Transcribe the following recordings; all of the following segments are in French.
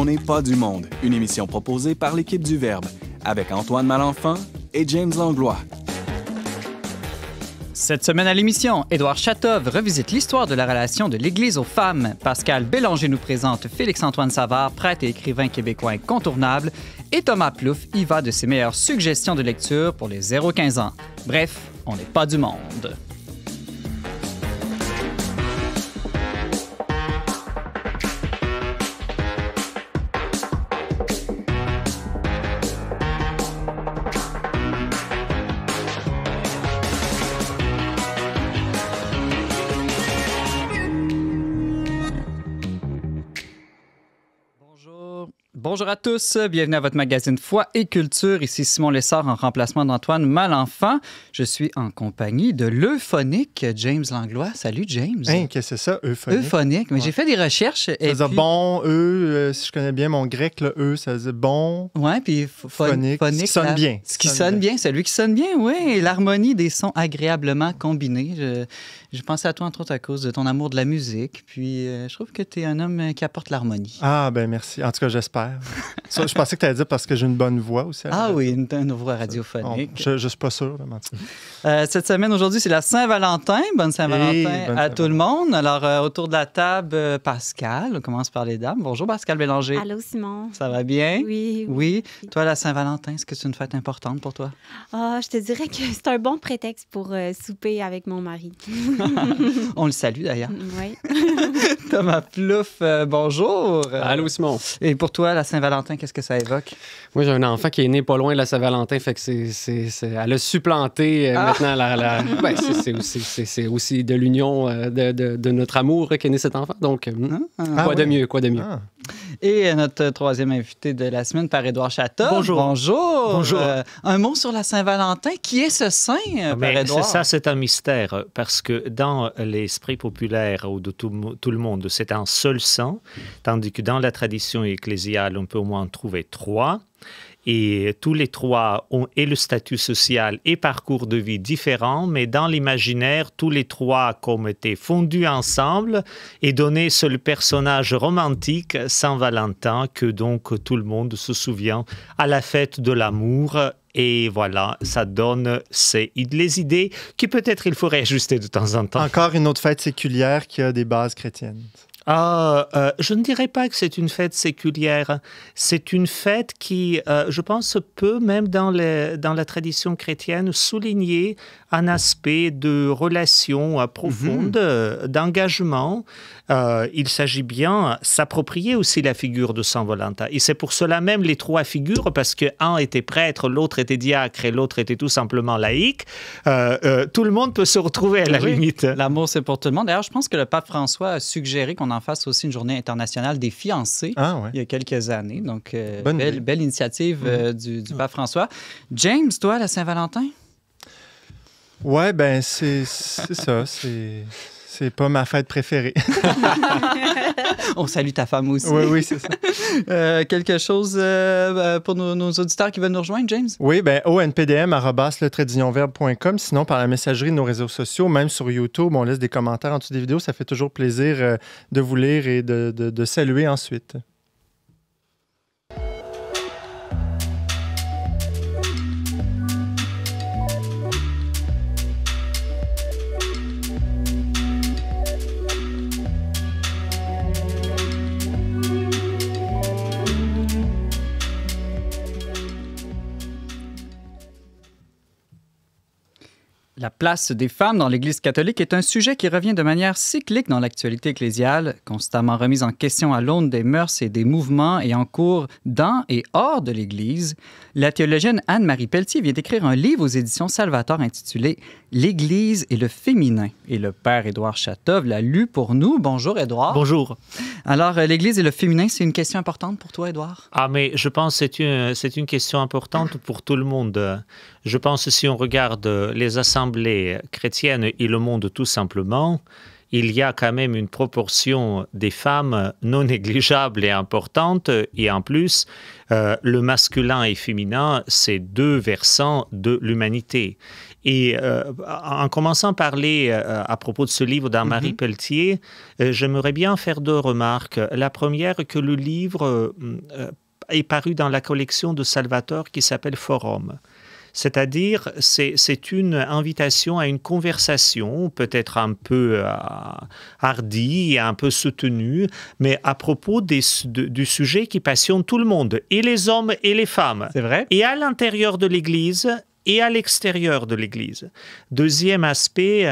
On n'est pas du monde, une émission proposée par l'équipe du Verbe, avec Antoine Malenfant et James Langlois. Cette semaine à l'émission, Édouard Chatov revisite l'histoire de la relation de l'Église aux femmes. Pascal Bélanger nous présente Félix-Antoine Savard, prêtre et écrivain québécois incontournable. Et Thomas Plouffe y va de ses meilleures suggestions de lecture pour les 0-15 ans. Bref, on n'est pas du monde. Bonjour à tous, bienvenue à votre magazine Foi et Culture. Ici Simon Lessard en remplacement d'Antoine Malenfant. Je suis en compagnie de l'euphonique James Langlois. Salut James. Hein, qu'est-ce que c'est ça, euphonique? Euphonique, mais j'ai fait des recherches. Ça et veut puis... bon, e, eu, si je connais bien mon grec, le e ça veut dire bon. Ouais, puis phonique. ce qui sonne bien. Ce qui sonne, bien, c'est lui qui sonne bien, oui. L'harmonie des sons agréablement combinés. Je pensé à toi, entre autres, à cause de ton amour de la musique. Puis euh, je trouve que tu es un homme euh, qui apporte l'harmonie. Ah, ben merci. En tout cas, j'espère. je pensais que tu allais dire parce que j'ai une bonne voix aussi. Ah oui, une, voix radiophonique. je ne suis pas sûr, euh, cette semaine, aujourd'hui, c'est la Saint-Valentin. Bonne Saint-Valentin eh, à tout le monde. Alors, autour de la table, Pascal. On commence par les dames. Bonjour, Pascal Bélanger. Allô, Simon. Ça va bien? Oui. Oui. oui. Toi, la Saint-Valentin, est-ce que c'est une fête importante pour toi? Ah, je te dirais que c'est un bon prétexte pour souper avec mon mari. On le salue d'ailleurs. Thomas Plouf, euh, bonjour. Allô, Simon. Et pour toi, la Saint-Valentin, qu'est-ce que ça évoque? Moi, j'ai un enfant qui est né pas loin de la Saint-Valentin, fait que c'est, elle a supplanté euh, ah! maintenant la. Ben, c'est, aussi, de l'union euh, de, notre amour qu'est né cet enfant. Donc, ah! quoi ah de mieux, quoi de mieux et notre troisième invité de la semaine par Édouard Château. Bonjour. Bonjour. Euh, un mot sur la Saint-Valentin. Qui est ce saint, euh, ah, par Édouard? Ça, c'est un mystère parce que dans l'esprit populaire ou de tout, tout le monde, c'est un seul saint, tandis que dans la tradition ecclésiale, on peut au moins en trouver trois. Et tous les trois ont et le statut social et parcours de vie différents, mais dans l'imaginaire, tous les trois comme été fondus ensemble et donné ce personnage romantique Saint-Valentin que donc tout le monde se souvient à la fête de l'amour et voilà, ça donne ces, les idées qui peut-être il faut réajuster de temps en temps. Encore une autre fête séculière qui a des bases chrétiennes. Ah, euh, je ne dirais pas que c'est une fête séculière. C'est une fête qui, euh, je pense, peut même dans, la tradition chrétienne souligner un aspect de relation euh, profonde, mhm. d'engagement. Euh, il s'agit bien s'approprier aussi la figure de Saint valentin Et c'est pour cela même les trois figures, parce que un était prêtre, l'autre était diacre et l'autre était tout simplement laïque. Euh, euh, tout le monde peut se retrouver à la limite. L'amour, c'est pour tout le monde. D'ailleurs, je pense que le pape François a suggéré qu'on en fasse aussi une journée internationale des fiancés ah, il y a quelques années. Donc, belle, belle, initiative mhm. du, ah. pape François. James, toi, la Saint-Valentin? Ouais, ben c'est ça. C'est c'est pas ma fête préférée. On salue ta femme aussi. Oui, oui, c'est ça. Euh, quelque chose euh, euh, pour nos, auditeurs qui veulent nous rejoindre, James? Oui, bien, onpdm.com. Sinon, par la messagerie de nos réseaux sociaux, même sur YouTube, on laisse des commentaires en dessous des vidéos. Ça fait toujours plaisir de vous lire et de, de saluer ensuite. La place des femmes dans l'Église catholique est un sujet qui revient de manière cyclique dans l'actualité ecclésiale, constamment remise en question à l'aune des mœurs et des mouvements et en cours dans et hors de l'Église. La théologienne Anne-Marie Pelletier vient d'écrire un livre aux éditions Salvator intitulé L'Église et le féminin. Et le père Édouard Chatov l'a lu pour nous. Bonjour Édouard. Bonjour. Alors, euh, l'Église et le féminin, c'est une question importante pour toi, Édouard? Ah, mais je pense que c'est une, une question importante pour tout le monde. Je pense que si on regarde les assemblées chrétiennes et le monde tout simplement, il y a quand même une proportion des femmes non négligeable et importante. Et en plus, euh, le masculin et féminin, c'est deux versants de l'humanité. Et euh, en commençant à parler euh, à propos de ce livre d'Anne-Marie mhm. Pelletier, j'aimerais bien faire deux remarques. La première, que le livre est paru dans la collection de Salvatore qui s'appelle Forum. C'est-à-dire, c'est une invitation à une conversation, peut-être un peu euh, hardie un peu soutenue, mais à propos du sujet qui passionne tout le monde, et les hommes et les femmes. C'est vrai. Et à l'intérieur de l'Église et à l'extérieur de l'Église. Deuxième aspect,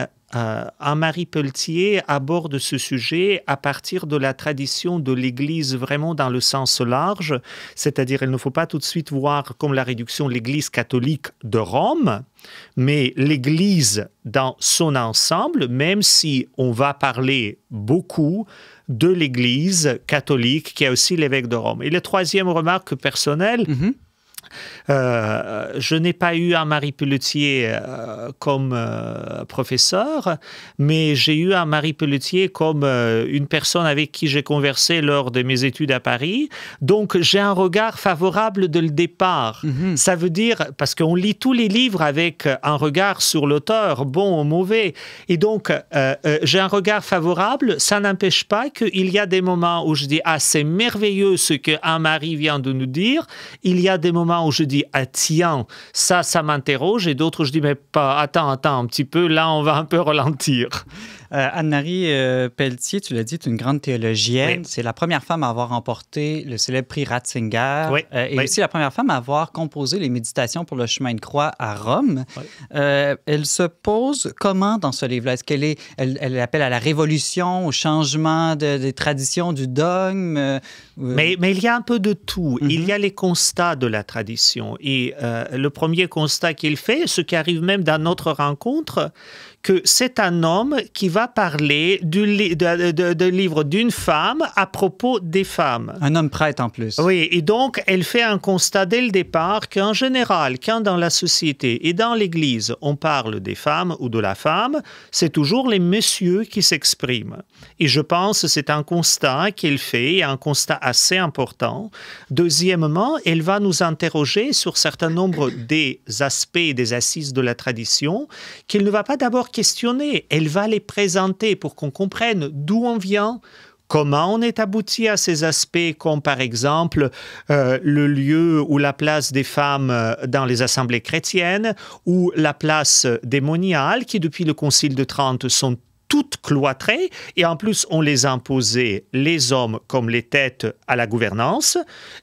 Anne-Marie euh, Pelletier aborde ce sujet à partir de la tradition de l'Église vraiment dans le sens large, c'est-à-dire il ne faut pas tout de suite voir comme la réduction l'Église catholique de Rome, mais l'Église dans son ensemble, même si on va parler beaucoup de l'Église catholique qui a aussi l'évêque de Rome. Et la troisième remarque personnelle, mm-hmm. Euh, je n'ai pas eu un Marie Pelletier euh, comme euh, professeur, mais j'ai eu un Marie Pelletier comme une personne avec qui j'ai conversé lors de mes études à Paris. Donc j'ai un regard favorable de le départ. Mhm. Ça veut dire, parce qu'on lit tous les livres avec un regard sur l'auteur, bon ou mauvais. Et donc j'ai un regard favorable, ça n'empêche pas qu'il y a des moments où je dis, ah c'est merveilleux ce qu'un Marie vient de nous dire. Il y a des moments où je dis ah, tiens, ça, ça m'interroge, et d'autres je dis mais pas, attends, attends un petit peu, là on va un peu ralentir. Euh, Anne-Marie euh, Pelletier, tu l'as dit, une grande théologienne. C'est la première femme à avoir remporté le célèbre prix Ratzinger euh, et aussi la première femme à avoir composé les méditations pour le chemin de croix à Rome. elle se pose comment dans ce livre-là? Est-ce qu'elle elle, appelle à la révolution, au changement des traditions, du dogme? Mais, il y a un peu de tout. Il mhm. y a les constats de la tradition. Et le premier constat qu'il fait, ce qui arrive même dans notre rencontre, que c'est un homme qui va parler du de, livre d'une femme à propos des femmes. Un homme prêtre en plus. Oui, et donc elle fait un constat dès le départ qu'en général, quand dans la société et dans l'Église on parle des femmes ou de la femme, c'est toujours les messieurs qui s'expriment. Et je pense que c'est un constat qu'elle fait, un constat assez important. Deuxièmement, elle va nous interroger sur certains nombre des aspects des assises de la tradition qu'elle ne va pas d'abord questionner, elle va les présenter pour qu'on comprenne d'où on vient, comment on est abouti à ces aspects comme par exemple euh, le lieu ou la place des femmes euh, dans les assemblées chrétiennes ou la place démoniale qui depuis le Concile de Trente sont toutes cloîtrées et en plus on les imposait les hommes comme les têtes à la gouvernance,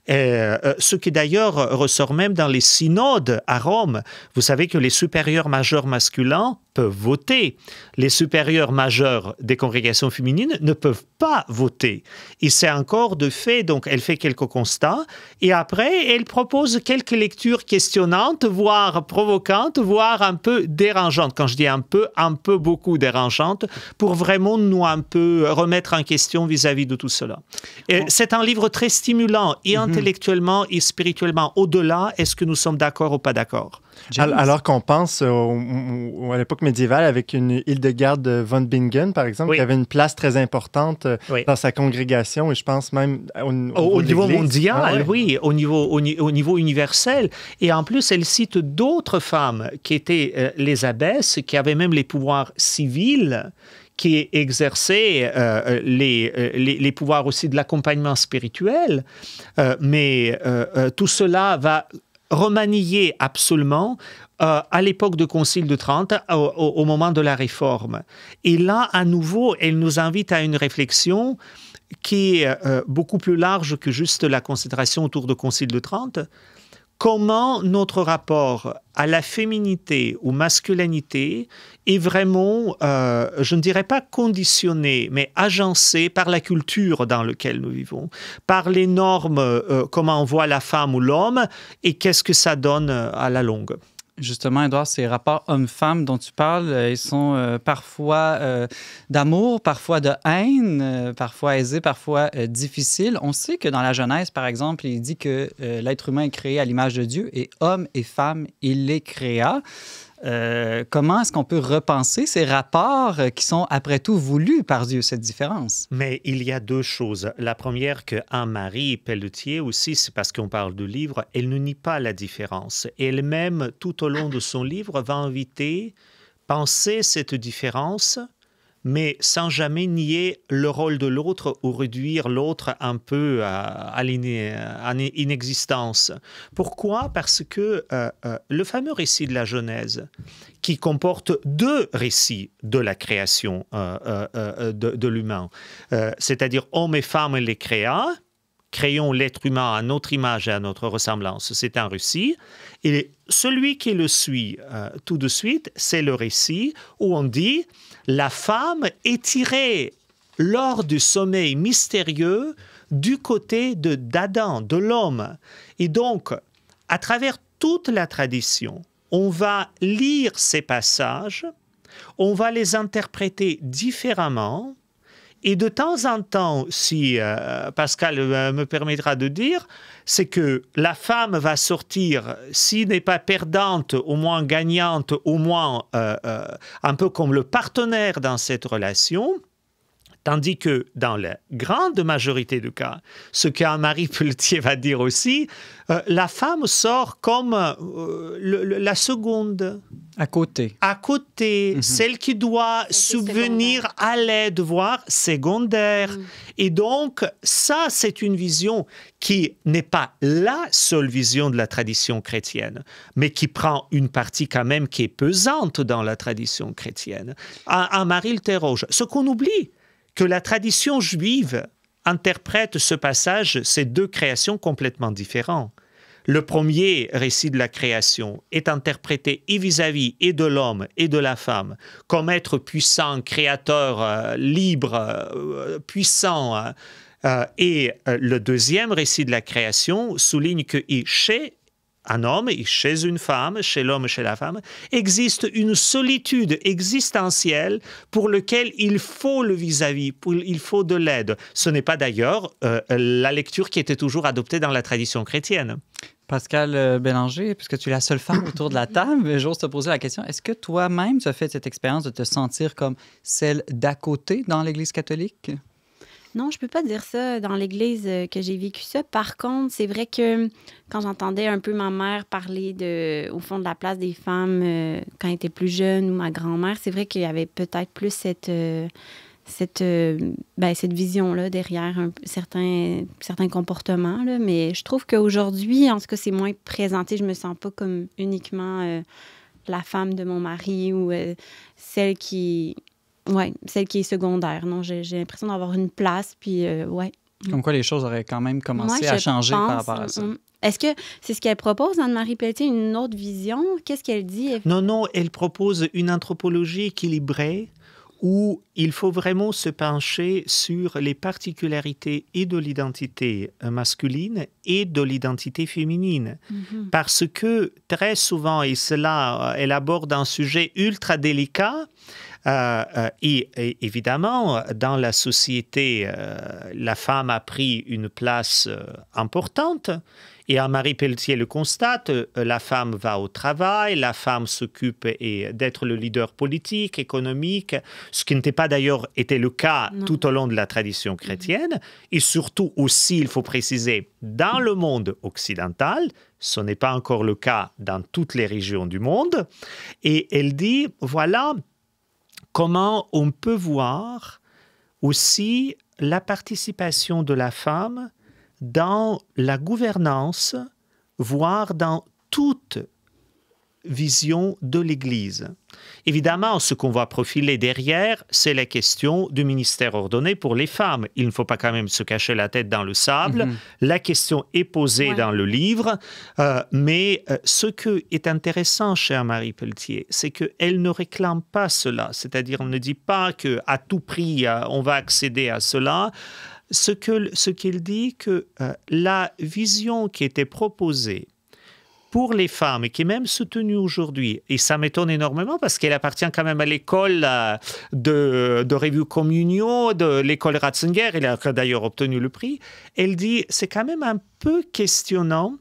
euh, ce qui d'ailleurs ressort même dans les synodes à Rome. Vous savez que les supérieurs majeurs masculins peuvent voter. Les supérieurs majeurs des congrégations féminines ne peuvent pas voter. Et c'est encore de fait, donc elle fait quelques constats, et après, elle propose quelques lectures questionnantes, voire provocantes, voire un peu dérangeantes. Quand je dis un peu, un peu beaucoup dérangeantes, pour vraiment nous un peu remettre en question vis-à-vis de tout cela. C'est un livre très stimulant, et mhm. intellectuellement et spirituellement, au-delà, est-ce que nous sommes d'accord ou pas d'accord alors qu'on pense à l'époque médiévale avec une Hildegarde von Bingen, par exemple, qui avait une place très importante euh, dans sa congrégation et je pense même au, niveau mondial, ah oui, au niveau, au, niveau universel. Et en plus, elle cite d'autres femmes qui étaient euh, les abbesses, qui avaient même les pouvoirs civils qui exerçaient euh, les, les, pouvoirs aussi de l'accompagnement spirituel. mais tout cela va remanié absolument euh, à l'époque de Concile de Trente, au, moment de la réforme. Et là, à nouveau, elle nous invite à une réflexion qui est euh, beaucoup plus large que juste la considération autour de Concile de Trente. Comment notre rapport à la féminité ou masculinité est vraiment, euh, je ne dirais pas conditionné, mais agencé par la culture dans laquelle nous vivons, par les normes, euh, comment on voit la femme ou l'homme, et qu'est-ce que ça donne euh, à la longue. Justement, Edouard, ces rapports hommes-femmes dont tu parles, ils sont parfois d'amour, parfois de haine, parfois aisés, parfois difficiles. On sait que dans la Genèse, par exemple, il dit que l'être humain est créé à l'image de Dieu et homme et femme, il les créa. Euh, comment est-ce qu'on peut repenser ces rapports euh, qui sont après tout voulus par Dieu, cette différence? Mais il y a deux choses. La première que Anne-Marie Pelletier aussi, c'est parce qu'on parle de livre, elle ne nie pas la différence. Elle-même, tout au long de son livre, va inviter penser cette différence mais sans jamais nier le rôle de l'autre ou réduire l'autre un peu à, l'inexistence. Pourquoi Parce que euh, euh, le fameux récit de la Genèse, qui comporte deux récits de la création euh, de, l'humain, c'est-à-dire homme et femme les créa, créons l'être humain à notre image et à notre ressemblance, c'est un récit. Et celui qui le suit tout de suite, c'est le récit où on dit la femme est tirée lors du sommeil mystérieux du côté de d'Adam, de l'homme. Et donc, à travers toute la tradition, on va lire ces passages, on va les interpréter différemment, et de temps en temps, si euh, Pascal euh, me permettra de dire, c'est que la femme va sortir, si n'est pas perdante, au moins gagnante, au moins euh, un peu comme le partenaire dans cette relation, Tandis que dans la grande majorité du cas, ce qu'Anne-Marie Pelletier va dire aussi, euh, la femme sort comme euh, la seconde. À côté. À côté, mhm. celle qui doit subvenir à l'aide, voire secondaire. Mhm. Et donc, ça, c'est une vision qui n'est pas la seule vision de la tradition chrétienne, mais qui prend une partie quand même qui est pesante dans la tradition chrétienne. À, Marie le Ce qu'on oublie, que la tradition juive interprète ce passage, ces deux créations complètement différentes. Le premier récit de la création est interprété et vis-à-vis et de l'homme et de la femme comme être puissant, créateur, euh, libre, euh, puissant. Euh, et le deuxième récit de la création souligne que Ishé, un homme et chez une femme, chez l'homme chez la femme, existe une solitude existentielle pour laquelle il faut le vis-à-vis, il faut de l'aide. Ce n'est pas d'ailleurs euh, la lecture qui était toujours adoptée dans la tradition chrétienne. Pascal euh, Bélanger, puisque tu es la seule femme autour de la table, j'ose te poser la question, est-ce que toi-même tu as fait cette expérience de te sentir comme celle d'à côté dans l'Église catholique? Non, je ne peux pas dire ça dans l'église euh, que j'ai vécu ça. Par contre, c'est vrai que euh, quand j'entendais un peu ma mère parler de, au fond de la place des femmes euh, quand elle était plus jeune ou ma grand-mère, c'est vrai qu'il y avait peut-être plus cette, cette, ben, cette vision-là derrière certains, certains comportements. Là. Mais je trouve qu'aujourd'hui, en ce que c'est moins présenté. Je me sens pas comme uniquement la femme de mon mari ou celle qui oui, celle qui est secondaire. Non, j'ai l'impression d'avoir une place, puis euh, ouais. Comme quoi, les choses auraient quand même commencé à changer par rapport à ça. Mm, mm. Est-ce que c'est ce qu'elle propose, Anne-Marie Pelletier, une autre vision? Qu'est-ce qu'elle dit? Non, non, elle propose une anthropologie équilibrée où il faut vraiment se pencher sur les particularités et de l'identité euh, masculine et de l'identité féminine. Mm-hmm. Parce que très souvent, et cela, euh, elle aborde un sujet ultra délicat, euh, euh, et, évidemment, dans la société, euh, la femme a pris une place importante. Et Marie Pelletier le constate, la femme va au travail, la femme s'occupe d'être le leader politique, économique, ce qui n'était pas d'ailleurs été le cas tout au long de la tradition chrétienne. Mm-hmm. Et surtout aussi, il faut préciser, dans le monde occidental, ce n'est pas encore le cas dans toutes les régions du monde. Et elle dit, voilà, comment on peut voir aussi la participation de la femme dans la gouvernance, voire dans toute vision de l'Église. Évidemment, ce qu'on voit profiler derrière, c'est la question du ministère ordonné pour les femmes. Il ne faut pas quand même se cacher la tête dans le sable. Mhm. La question est posée dans le livre. Euh, mais euh, ce que est intéressant, chère Marie Pelletier, c'est qu'elle ne réclame pas cela. C'est-à-dire, on ne dit pas que à tout prix, euh, on va accéder à cela. Ce qu'il ce c'est dit, que la vision qui était proposée pour les femmes, et qui est même soutenue aujourd'hui. Et ça m'étonne énormément parce qu'elle appartient quand même à l'école euh, de, de Revue Communio, de l'école Ratzinger, elle a d'ailleurs obtenu le prix. Elle dit, c'est quand même un peu questionnant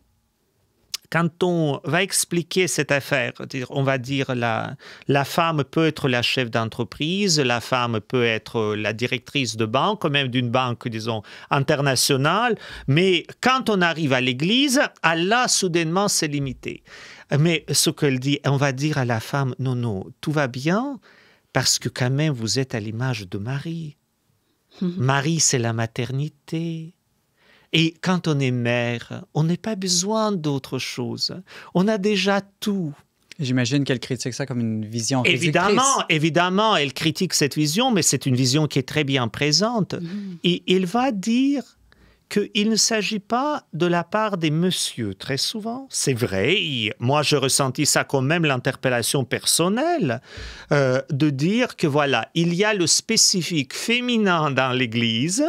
quand on va expliquer cette affaire, on va dire la, la femme peut être la chef d'entreprise, la femme peut être la directrice de banque, même d'une banque, disons, internationale, mais quand on arrive à l'Église, Allah, soudainement, c'est limité. Mais ce qu'elle dit, on va dire à la femme, non, non, tout va bien, parce que quand même, vous êtes à l'image de Marie. Mmh Marie, c'est la maternité. Et quand on est mère, on n'a pas besoin d'autre chose. On a déjà tout. J'imagine qu'elle critique ça comme une vision Évidemment, évidemment, elle critique cette vision, mais c'est une vision qui est très bien présente. Mm-hmm. Et il va dire qu'il ne s'agit pas de la part des messieurs très souvent. C'est vrai, moi je ressentis ça quand même, l'interpellation personnelle, euh, de dire que voilà, il y a le spécifique féminin dans l'Église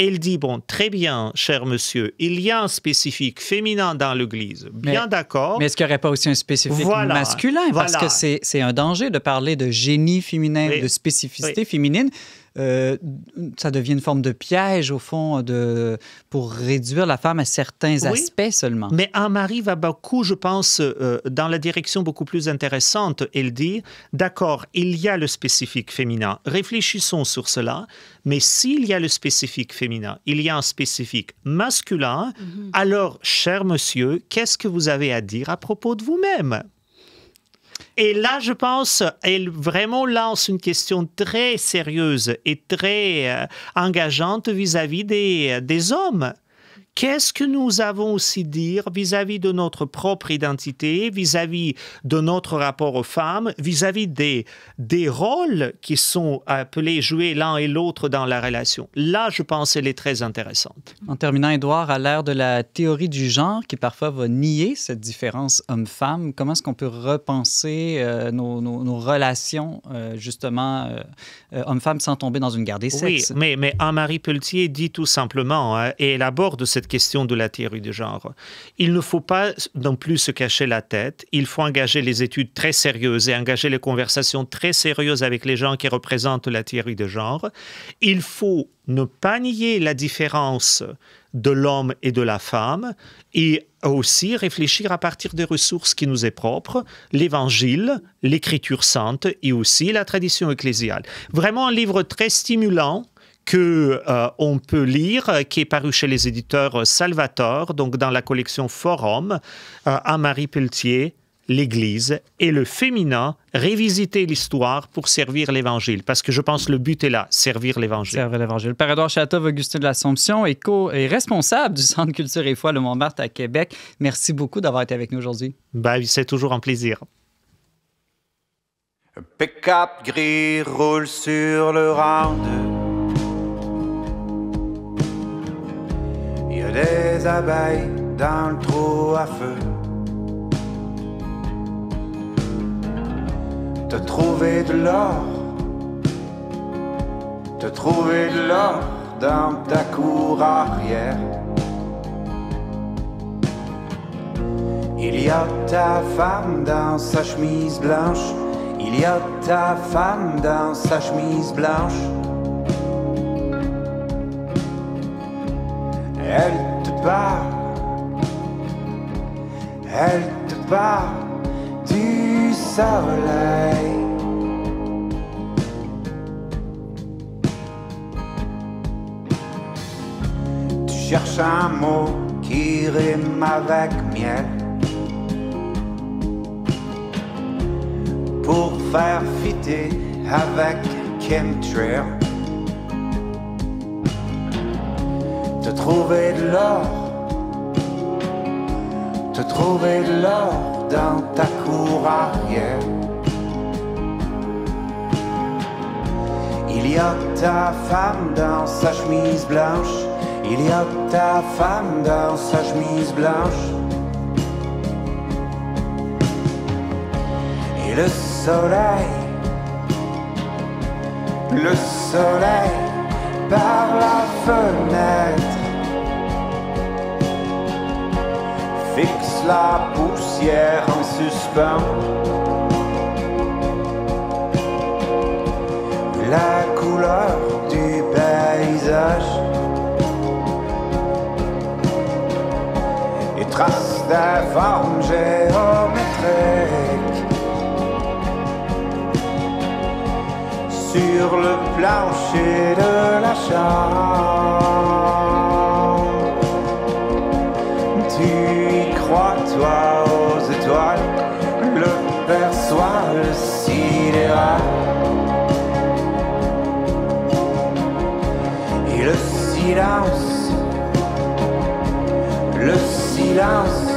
elle dit, bon, très bien, cher monsieur, il y a un spécifique féminin dans l'Église. Bien d'accord. Mais est-ce qu'il n'y aurait pas aussi un spécifique masculin? Parce que c'est un danger de parler de génie féminin, de spécificité féminine. Euh, ça devient une forme de piège, au fond, de, pour réduire la femme à certains aspects seulement. Mais Anne-Marie va beaucoup, je pense, euh, dans la direction beaucoup plus intéressante. Elle dit, d'accord, il y a le spécifique féminin, réfléchissons sur cela, mais s'il y a le spécifique féminin, il y a un spécifique masculin, mhm. alors, cher monsieur, qu'est-ce que vous avez à dire à propos de vous-même et là, je pense, elle vraiment lance une question très sérieuse et très euh, engageante vis-à-vis des euh, hommes. Qu'est-ce que nous avons aussi dire vis-à-vis de notre propre identité, vis-à-vis de notre rapport aux femmes, vis-à-vis des, des rôles qui sont appelés jouer l'un et l'autre dans la relation Là, je pense qu'elle est très intéressante. En terminant, Édouard, à l'ère de la théorie du genre, qui parfois va nier cette différence homme-femme, comment est-ce qu'on peut repenser euh, nos, relations, euh, justement, euh, homme-femme, sans tomber dans une guerre des sexes? Oui, mais, mais Anne-Marie Pelletier dit tout simplement, hein, et elle aborde cette question de la théorie du genre. Il ne faut pas non plus se cacher la tête. Il faut engager les études très sérieuses et engager les conversations très sérieuses avec les gens qui représentent la théorie du genre. Il faut ne pas nier la différence de l'homme et de la femme et aussi réfléchir à partir des ressources qui nous est propres l'évangile, l'écriture sainte et aussi la tradition ecclésiale. Vraiment un livre très stimulant que euh, on peut lire, euh, qui est paru chez les éditeurs euh, Salvator, donc dans la collection Forum, à Marie Pelletier, l'Église et le féminin révisiter l'histoire pour servir l'Évangile. Parce que je pense que le but est là, servir l'Évangile. Servir l'Évangile. père Edouard Augustin de l'Assomption est, responsable du Centre Culture et Foi Le Montmartre à Québec. Merci beaucoup d'avoir été avec nous aujourd'hui. Ben, c'est toujours un plaisir. gris roule sur le de Il y a des abeilles dans le trou à feu. Te trouver de l'or, Te trouver de l'or dans ta cour arrière. Il y a ta femme dans sa chemise blanche, il y a ta femme dans sa chemise blanche. Elle te parle, elle te parle du soleil. Tu cherches un mot qui rime avec miel. Pour faire fiter avec Trill trouver de l'or, te trouver de l'or dans ta cour arrière. Il y a ta femme dans sa chemise blanche, il y a ta femme dans sa chemise blanche. Et le soleil, le soleil par la fenêtre. la poussière en suspens. La couleur du paysage et trace d'un formes géométriques sur le plancher de la chambre. aux étoiles, le perçoit le sidéral. Et le silence, le silence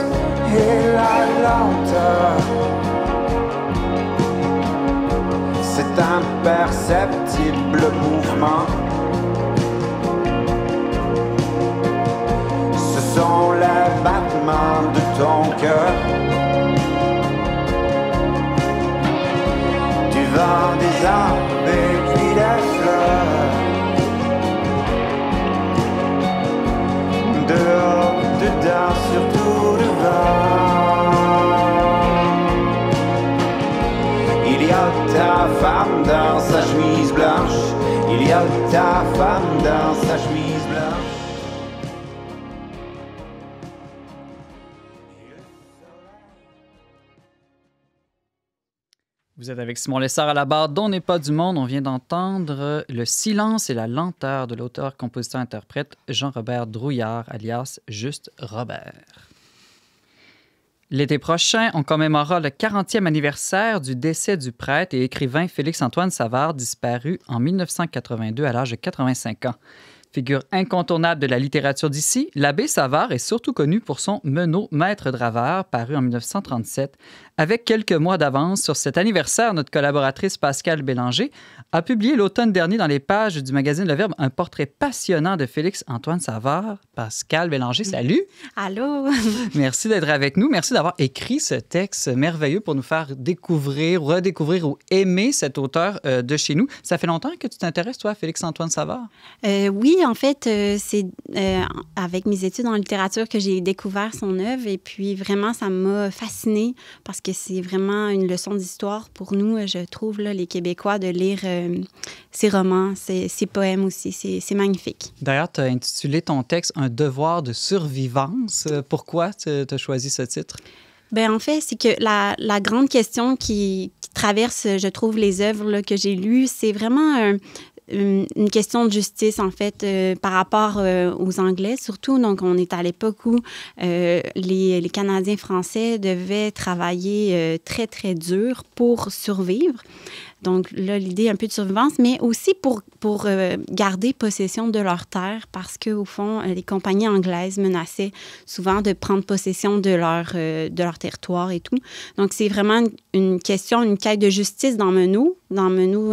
et la lenteur c'est imperceptible mouvement battement de ton cœur. Tu vas des arbres et puis des fleurs. Dehors, dedans, surtout devant. Il y a ta femme dans sa chemise blanche. Il y a ta femme dans sa chemise Vous êtes avec Simon Lessard à la barre Dont n'est pas du monde. On vient d'entendre Le silence et la lenteur de l'auteur, compositeur, interprète Jean-Robert Drouillard, alias Juste Robert. L'été prochain, on commémorera le 40e anniversaire du décès du prêtre et écrivain Félix-Antoine Savard, disparu en 1982 à l'âge de 85 ans. Figure incontournable de la littérature d'ici, l'abbé Savard est surtout connu pour son Menot Maître Dravard, paru en 1937, avec quelques mois d'avance sur cet anniversaire, notre collaboratrice Pascal Bélanger a publié l'automne dernier dans les pages du magazine Le Verbe un portrait passionnant de Félix-Antoine Savard. Pascal Bélanger, salut! Allô! Merci d'être avec nous. Merci d'avoir écrit ce texte merveilleux pour nous faire découvrir, redécouvrir ou aimer cet auteur euh, de chez nous. Ça fait longtemps que tu t'intéresses, toi, à Félix-Antoine Savard? Euh, oui, en fait, euh, c'est avec mes études en littérature que j'ai découvert son œuvre et puis vraiment, ça m'a fascinée parce que c'est vraiment une leçon d'histoire pour nous, euh, je trouve, les Québécois, de lire euh, ces romans, ces, poèmes aussi. C'est magnifique. D'ailleurs, tu as intitulé ton texte Un devoir de survivance. Euh, pourquoi tu as choisi ce titre? Bien, en fait, c'est que la, grande question qui, traverse, je trouve, les œuvres que j'ai lues, c'est vraiment un, euh, une, question de justice, en fait, euh, par rapport euh, aux Anglais, surtout. Donc, on est à l'époque où les, Canadiens français devaient travailler très, très dur pour survivre. Donc là, l'idée un peu de survivance, mais aussi pour, pour euh, garder possession de leur terre, parce qu'au fond, euh, les compagnies anglaises menaçaient souvent de prendre possession de leur, euh, de leur territoire et tout. Donc c'est vraiment une question, une quête de justice dans Menou, dans Menou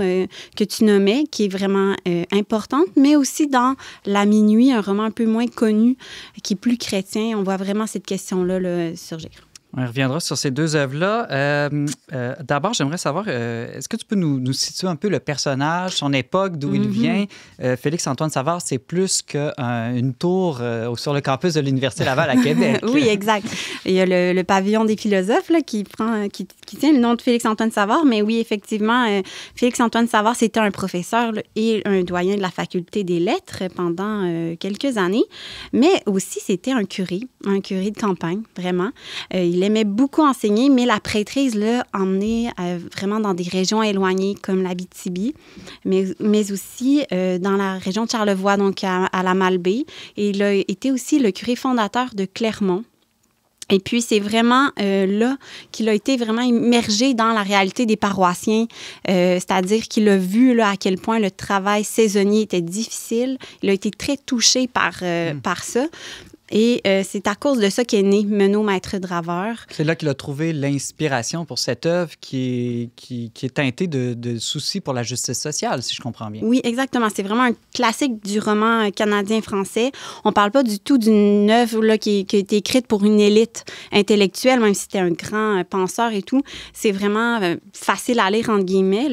que tu nommais, qui est vraiment importante, mais aussi dans La Minuit, un roman un peu moins connu, qui est plus chrétien. On voit vraiment cette question-là là, surgir. On reviendra sur ces deux œuvres-là. Euh, euh, d'abord, j'aimerais savoir, euh, est-ce que tu peux nous, situer un peu le personnage, son époque, d'où il mhm. vient? Félix-Antoine Savard, c'est plus qu'une tour sur le campus de l'Université Laval à Québec. oui, exact. Il y a le, pavillon des philosophes qui, prend, qui, tient le nom de Félix-Antoine Savard, mais oui, effectivement, Félix-Antoine Savard, c'était un professeur et un doyen de la faculté des lettres pendant quelques années, mais aussi c'était un curé, un curé de campagne, vraiment. Il il aimait beaucoup enseigner, mais la prêtrise l'a emmené euh, vraiment dans des régions éloignées comme l'Abitibi, mais, mais aussi euh, dans la région de Charlevoix, donc à, la Malbaie. Et il a été aussi le curé fondateur de Clermont. Et puis, c'est vraiment euh, là qu'il a été vraiment immergé dans la réalité des paroissiens, c'est-à-dire qu'il a vu là, à quel point le travail saisonnier était difficile. Il a été très touché par, mm. par ça. Et euh, c'est à cause de ça qu'est né Menot Maître Draveur. C'est là qu'il a trouvé l'inspiration pour cette œuvre qui est, qui, est teintée de, soucis pour la justice sociale, si je comprends bien. Oui, exactement. C'est vraiment un classique du roman euh, canadien-français. On ne parle pas du tout d'une œuvre là, qui, qui, a été écrite pour une élite intellectuelle, même si c'était un grand euh, penseur et tout. C'est vraiment facile à lire, entre guillemets.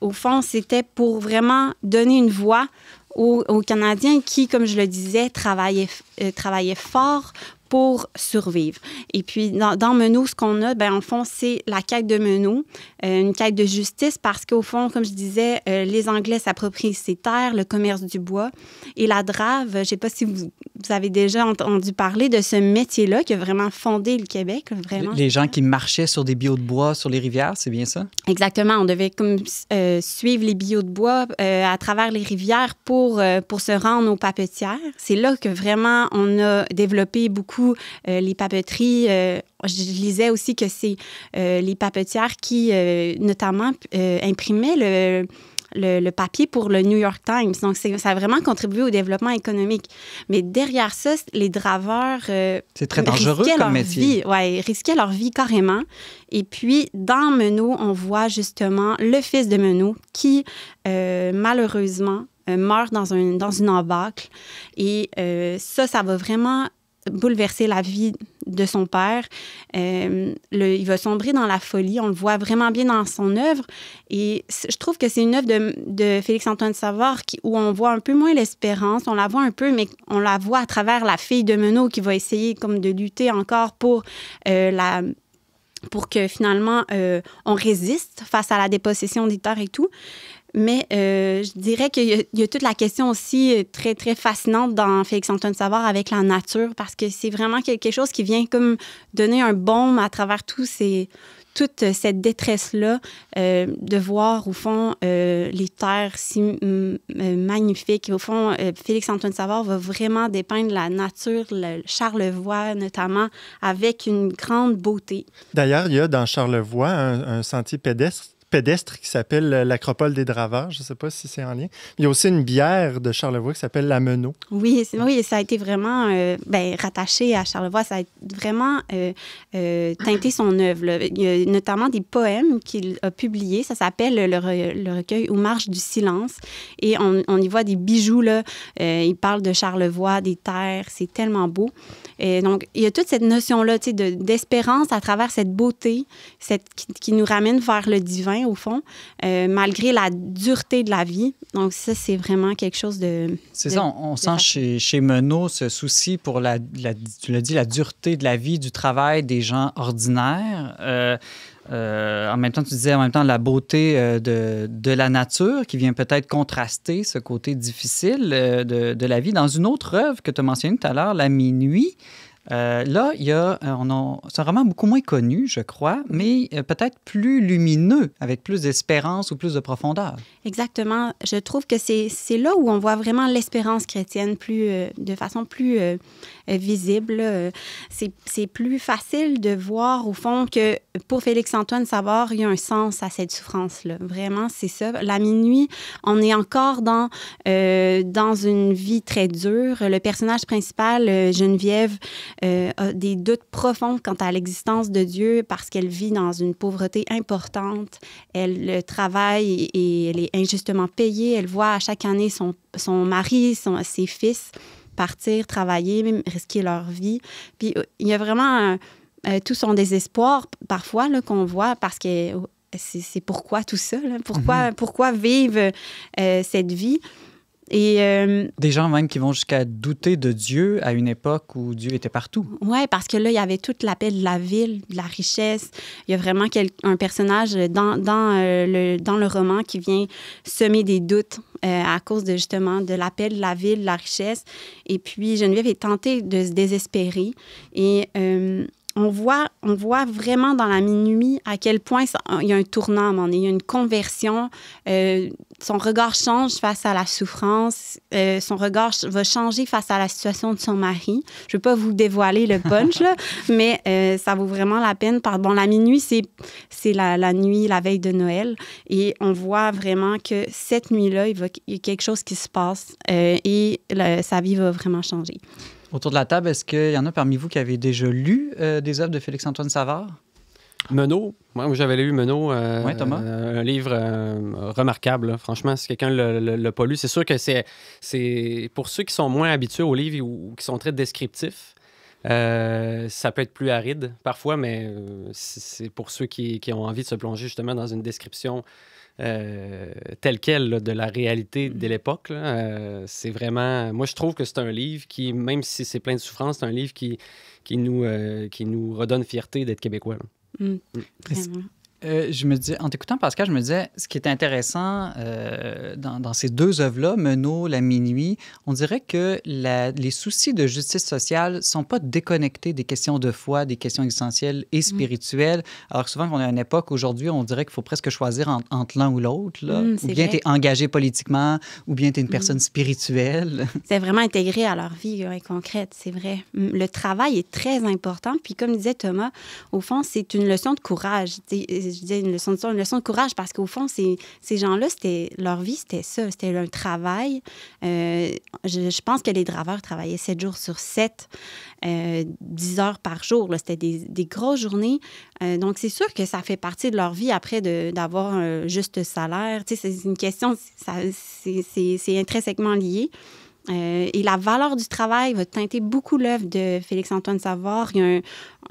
au fond, c'était pour vraiment donner une voix aux, Canadiens qui, comme je le disais, travaillaient, euh, travaillaient fort pour survivre. Et puis, dans, dans ce qu'on a, ben, en fond, c'est la quête de Menou, euh, une quête de justice, parce qu'au fond, comme je disais, euh, les Anglais s'approprient ces terres, le commerce du bois et la drave. Je ne sais pas si vous, avez déjà entendu parler de ce métier-là qui a vraiment fondé le Québec. Vraiment. Les gens qui marchaient sur des billots de bois sur les rivières, c'est bien ça? Exactement. On devait comme, euh, suivre les billots de bois à travers les rivières pour, pour se rendre aux papetières. C'est là que vraiment on a développé beaucoup euh, les papeteries. Euh, je lisais aussi que c'est euh, les papetières qui, notamment, imprimaient le... papier pour le New York Times. Donc, ça a vraiment contribué au développement économique. Mais derrière ça, les draveurs. c'est très dangereux risquaient comme leur Vie, ouais, risquaient leur vie carrément. Et puis, dans Menot, on voit justement le fils de Menot qui, malheureusement, meurt dans, un, dans une embâcle. Et ça, ça va vraiment bouleverser la vie de son père. Euh, il va sombrer dans la folie. On le voit vraiment bien dans son œuvre. Et je trouve que c'est une œuvre de, de Félix-Antoine Savard qui, où on voit un peu moins l'espérance. On la voit un peu, mais on la voit à travers la fille de Menot qui va essayer comme de lutter encore pour euh, la pour que finalement euh, on résiste face à la dépossession des terres et tout. Mais euh, je dirais qu'il y, a toute la question aussi euh, très, très fascinante dans Félix-Antoine Savard avec la nature, parce que c'est vraiment quelque chose qui vient comme donner un baume à travers tout ces, toute cette détresse-là, euh, de voir au fond les terres si magnifiques. Au fond, Félix-Antoine Savard va vraiment dépeindre la nature, Charlevoix notamment, avec une grande beauté. D'ailleurs, il y a dans Charlevoix un sentier pédestre pédestre qui s'appelle l'Acropole des Draveurs. Je ne sais pas si c'est en lien. Il y a aussi une bière de Charlevoix qui s'appelle la Menot. Oui, oui, ça a été vraiment euh, ben, rattaché à Charlevoix. Ça a vraiment euh, euh, teinté son œuvre. Il y a notamment des poèmes qu'il a publiés. Ça s'appelle le, recueil Ou Marche du silence. Et on, y voit des bijoux. Là. il parle de Charlevoix, des terres. C'est tellement beau. Et donc, il y a toute cette notion-là d'espérance à travers cette beauté cette, qui, nous ramène vers le divin, au fond, euh, malgré la dureté de la vie. Donc, ça, c'est vraiment quelque chose de. C'est ça, on, sent chez, chez Menot ce souci pour la, tu l'as dit, la dureté de la vie, du travail des gens ordinaires. Euh, euh, en même temps, tu disais en même temps la beauté euh, de, la nature qui vient peut-être contraster ce côté difficile euh, de, de, la vie. Dans une autre œuvre que tu as mentionnée tout à l'heure, La Minuit, euh, là, il y a, euh, c'est un roman beaucoup moins connu, je crois, mais euh, peut-être plus lumineux, avec plus d'espérance ou plus de profondeur. Exactement. Je trouve que c'est, là où on voit vraiment l'espérance chrétienne plus, de façon plus visible. C'est, plus facile de voir, au fond, que pour Félix-Antoine Savard, il y a un sens à cette souffrance-là. Vraiment, c'est ça. La minuit, on est encore dans, dans une vie très dure. Le personnage principal, Geneviève, euh, des doutes profonds quant à l'existence de Dieu parce qu'elle vit dans une pauvreté importante. Elle travaille et elle est injustement payée. Elle voit à chaque année son, mari, ses fils partir, travailler, même risquer leur vie. Puis euh, il y a vraiment euh, tout son désespoir parfois qu'on voit parce que oh, c'est pourquoi tout ça, Pourquoi, mhm. pourquoi vivre cette vie. Et, euh, Des gens même qui vont jusqu'à douter de Dieu à une époque où Dieu était partout. Oui, parce que là, il y avait toute l'appel de la ville, de la richesse. Il y a vraiment un personnage dans, euh, le, dans le roman qui vient semer des doutes euh, à cause de justement de l'appel de la ville, de la richesse. Et puis Geneviève est tentée de se désespérer. Et on voit, on voit vraiment dans la minuit à quel point il y a un tournant, il y a une conversion. Euh, son regard change face à la souffrance, euh, son regard va changer face à la situation de son mari. Je ne vais pas vous dévoiler le punch, mais euh, ça vaut vraiment la peine. Bon, la minuit, c'est, la, nuit, la veille de Noël, et on voit vraiment que cette nuit-là, il, y a quelque chose qui se passe et sa vie va vraiment changer. Autour de la table, est-ce qu'il y en a parmi vous qui avez déjà lu euh, des œuvres de Félix-Antoine Savard? Menot, moi j'avais lu Menot, euh, euh, un livre remarquable. Franchement, si quelqu'un ne l'a pas lu, c'est sûr que c'est, pour ceux qui sont moins habitués aux livres ou, qui sont très descriptifs, ça peut être plus aride parfois, mais c'est pour ceux qui, qui, ont envie de se plonger justement dans une description euh, telle quelle de la réalité de mhm. l'époque. Euh, c'est vraiment. Moi, je trouve que c'est un livre qui, même si c'est plein de souffrance, c'est un livre qui, qui, nous, euh, qui nous redonne fierté d'être québécois. Euh, je me dis, en t'écoutant, Pascal, je me disais, ce qui est intéressant euh, dans, ces deux œuvres-là, Menot, La Minuit, on dirait que les soucis de justice sociale ne sont pas déconnectés des questions de foi, des questions essentielles et mm. spirituelles. Alors souvent, on est à une époque, aujourd'hui, on dirait qu'il faut presque choisir entre l'un ou l'autre. Mm, ou bien tu es engagé politiquement, ou bien tu es une mm. personne spirituelle. C'est vraiment intégré à leur vie concrète, c'est vrai. Le travail est très important. Puis comme disait Thomas, au fond, c'est une leçon de courage je disais une leçon de courage, parce qu'au fond, ces, ces gens-là, c'était leur vie, c'était ça, c'était un travail. Euh, je, pense que les draveurs travaillaient 7 jours sur 7, euh, 10 heures par jour. C'était des, grosses journées. Euh, donc, c'est sûr que ça fait partie de leur vie après d'avoir un juste salaire. Tu sais, c'est une question, c'est intrinsèquement lié. Euh, et la valeur du travail va teinter beaucoup l'œuvre de Félix-Antoine Savard. Il y a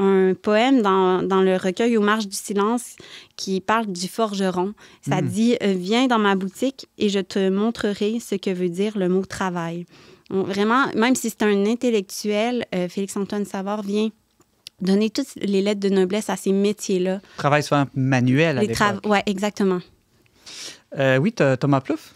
un, poème dans, le recueil Aux marges du silence qui parle du forgeron. Ça mm. dit euh, Viens dans ma boutique et je te montrerai ce que veut dire le mot travail. vraiment, même si c'est un intellectuel, euh, Félix-Antoine Savard vient donner toutes les lettres de noblesse à ces métiers-là. Travail soit manuel à l'époque. Oui, exactement. oui, Thomas Plouffe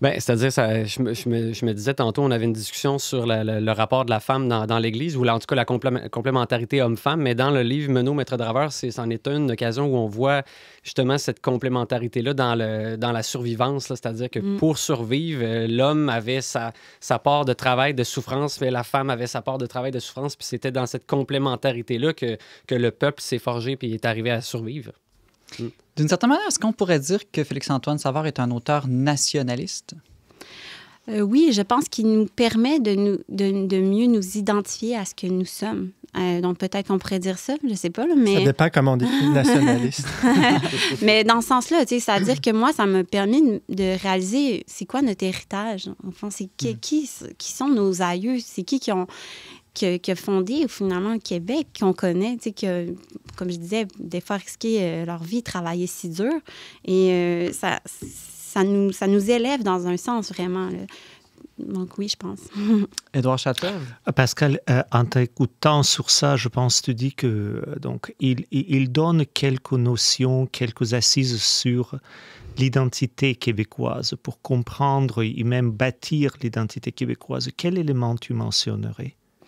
Bien, c'est-à-dire, je, me, je, disais tantôt, on avait une discussion sur le rapport de la femme dans, l'Église, ou là, en tout cas la complémentarité homme-femme, mais dans le livre Menot, Maître Draveur, c'en est, une occasion où on voit justement cette complémentarité-là dans, le, dans la survivance, c'est-à-dire que mm. pour survivre, euh, l'homme avait sa, sa part de travail, de souffrance, mais la femme avait sa part de travail, de souffrance, puis c'était dans cette complémentarité-là que, que le peuple s'est forgé puis est arrivé à survivre. Mm. D'une certaine manière, est-ce qu'on pourrait dire que Félix-Antoine Savard est un auteur nationaliste? Euh, oui, je pense qu'il nous permet de, mieux nous identifier à ce que nous sommes. Euh, donc peut-être qu'on pourrait dire ça, je ne sais pas. mais... Ça dépend comment on définit nationaliste. mais dans ce sens-là, c'est-à-dire que moi, ça m'a permis de réaliser c'est quoi notre héritage. Enfin, c'est mm. qui, qui, sont nos aïeux, c'est qui qui ont, que qui fondé finalement le Québec, qu'on connaît, tu sais, que, comme je disais, des fois qui euh, leur vie, travailler si dur. Et euh, ça, ça, nous, ça nous élève dans un sens vraiment. Donc oui, je pense. Édouard Châteleuve. Pascal, euh, en t'écoutant sur ça, je pense que tu dis que donc il, il donne quelques notions, quelques assises sur l'identité québécoise pour comprendre et même bâtir l'identité québécoise. Quel élément tu mentionnerais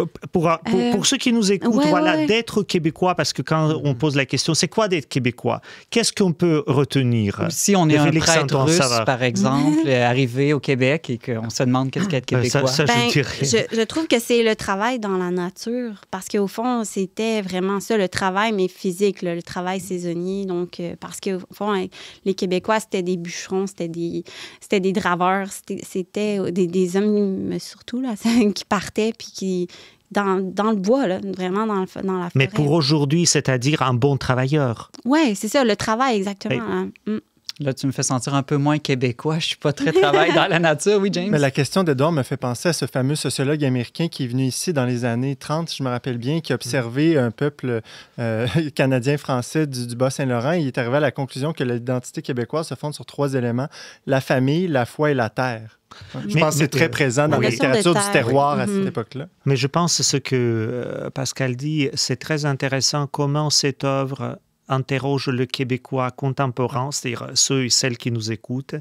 Euh, pour, pour, euh, ceux qui nous écoutent, voilà, d'être québécois, parce que quand on pose la question, c'est quoi d'être québécois Qu'est-ce qu'on peut retenir Si on est un russe, par exemple, euh, arrivé au Québec et qu'on se demande qu'est-ce qu'être québécois. Ça, ben, je, je, trouve que c'est le travail dans la nature, parce qu'au fond, c'était vraiment ça, le travail, mais physique, le, travail saisonnier. Donc, parce qu'au fond, les Québécois, c'était des bûcherons, c'était des, des draveurs, c'était des, des hommes surtout, là, qui partaient, puis qui dans, le bois, vraiment dans, la forêt. Mais pour aujourd'hui, c'est-à-dire un bon travailleur. Oui, c'est ça, le travail, exactement. Hein. Mm. Là, tu me fais sentir un peu moins québécois. Je suis pas très travail dans la nature, oui, James. Mais la question de Dorme me fait penser à ce fameux sociologue américain qui est venu ici dans les années 30, je me rappelle bien, qui a observé un peuple euh, canadien-français du, Bas-Saint-Laurent. Il est arrivé à la conclusion que l'identité québécoise se fonde sur trois éléments la famille, la foi et la terre. Je pense que c'est très euh, présent dans la littérature du terroir à cette mhm. époque-là. Mais je pense ce que euh, Pascal dit, c'est très intéressant comment cette œuvre interroge le Québécois contemporain, c'est-à-dire ceux et celles qui nous écoutent,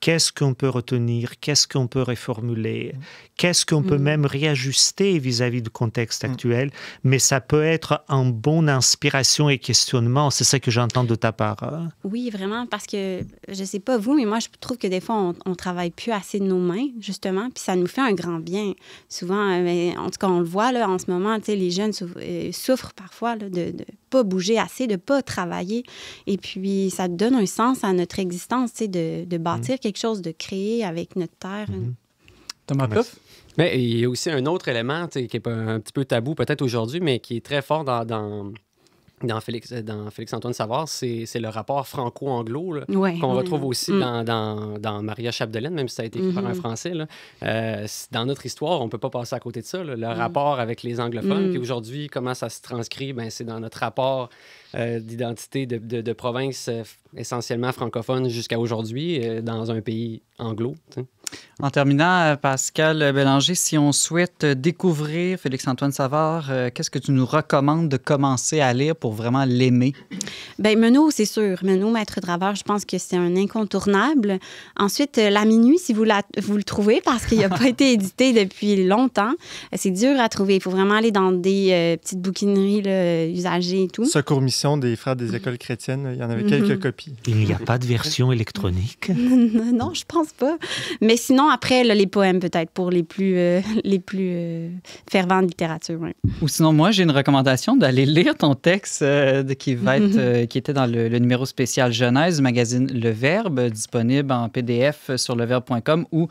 qu'est-ce qu'on peut retenir, qu'est-ce qu'on peut réformuler, mmh. qu'est-ce qu'on peut mmh. même réajuster vis-à-vis du contexte mmh. actuel, mais ça peut être un bon inspiration et questionnement, c'est ça que j'entends de ta part. Hein. Oui, vraiment, parce que je ne sais pas vous, mais moi je trouve que des fois on, ne travaille plus assez de nos mains, justement, puis ça nous fait un grand bien. Souvent, euh, en tout cas on le voit là, en ce moment, les jeunes euh, souffrent parfois de pas bouger assez, de pas travailler. Et puis, ça donne un sens à notre existence, de, de bâtir mm. quelque chose, de créer avec notre terre. Mm-hmm. Thomas Mais il y a aussi un autre élément qui est un petit peu tabou peut-être aujourd'hui, mais qui est très fort dans, dans dans Félix, euh, dans Félix Antoine Savard, c'est le rapport franco-anglo qu'on retrouve aussi mm. dans, dans, Maria Chapdelaine, même si ça a été écrit par un mm-hmm. Français. Euh, dans notre histoire, on ne peut pas passer à côté de ça, le mm. rapport avec les anglophones. Mm. Puis aujourd'hui, comment ça se transcrit? Ben, c'est dans notre rapport euh, d'identité de, de, province essentiellement francophone jusqu'à aujourd'hui dans un pays anglo. En terminant, euh, Pascal Bélanger, si on souhaite découvrir Félix-Antoine Savard, euh, qu'est-ce que tu nous recommandes de commencer à lire pour vraiment l'aimer? Ben, Menot, c'est sûr. Menot, Maître Draveur, je pense que c'est un incontournable. Ensuite, euh, La Minuit, si vous, vous le trouvez, parce qu'il n'a pas été édité depuis longtemps. C'est dur à trouver. Il faut vraiment aller dans des petites bouquineries usagées et tout. Secours Mission des Frères des Écoles Chrétiennes, il y en avait quelques mhm. copies. Il n'y a pas de version électronique? non, je pense pas. Mais sinon, après, les poèmes, peut-être, pour les plus, euh, les plus euh, fervents de littérature. Ou sinon, moi, j'ai une recommandation d'aller lire ton texte euh, de, qui, va être, qui était dans le, numéro spécial Genèse du magazine Le Verbe, disponible en PDF sur leverbe.com ou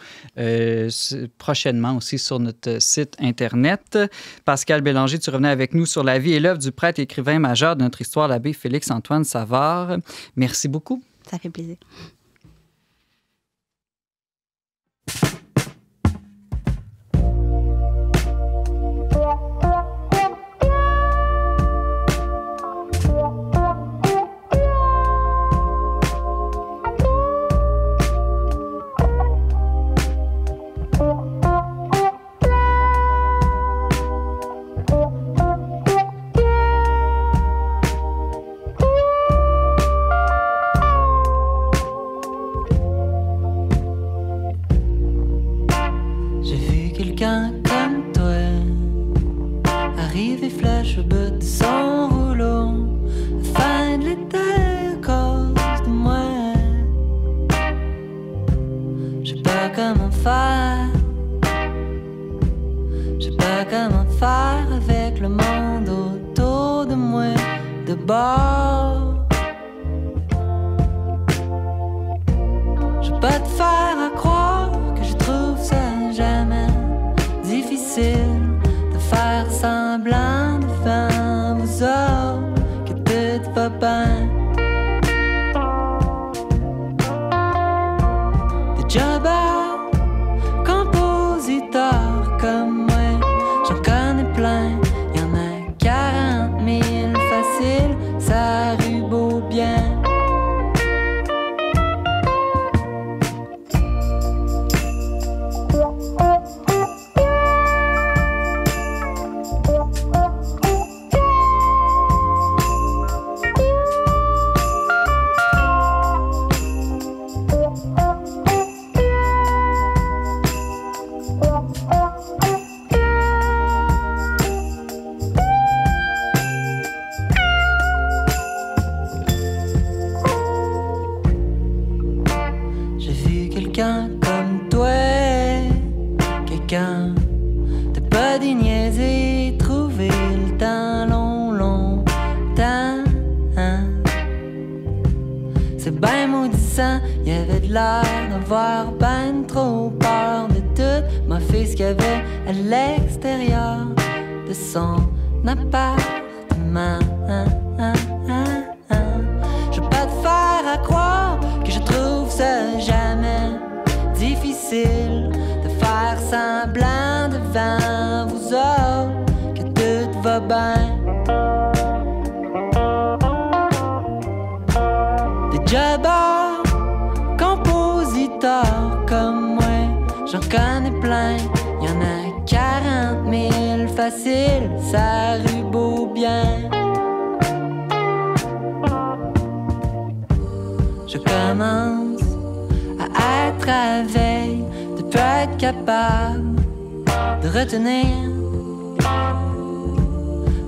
prochainement aussi sur notre site Internet. Pascal Bélanger, tu revenais avec nous sur la vie et l'œuvre du prêtre écrivain majeur de notre histoire, l'abbé Félix-Antoine Savard. Merci beaucoup. Ça fait plaisir. de faire semblant. la veille de pas être capable de retenir,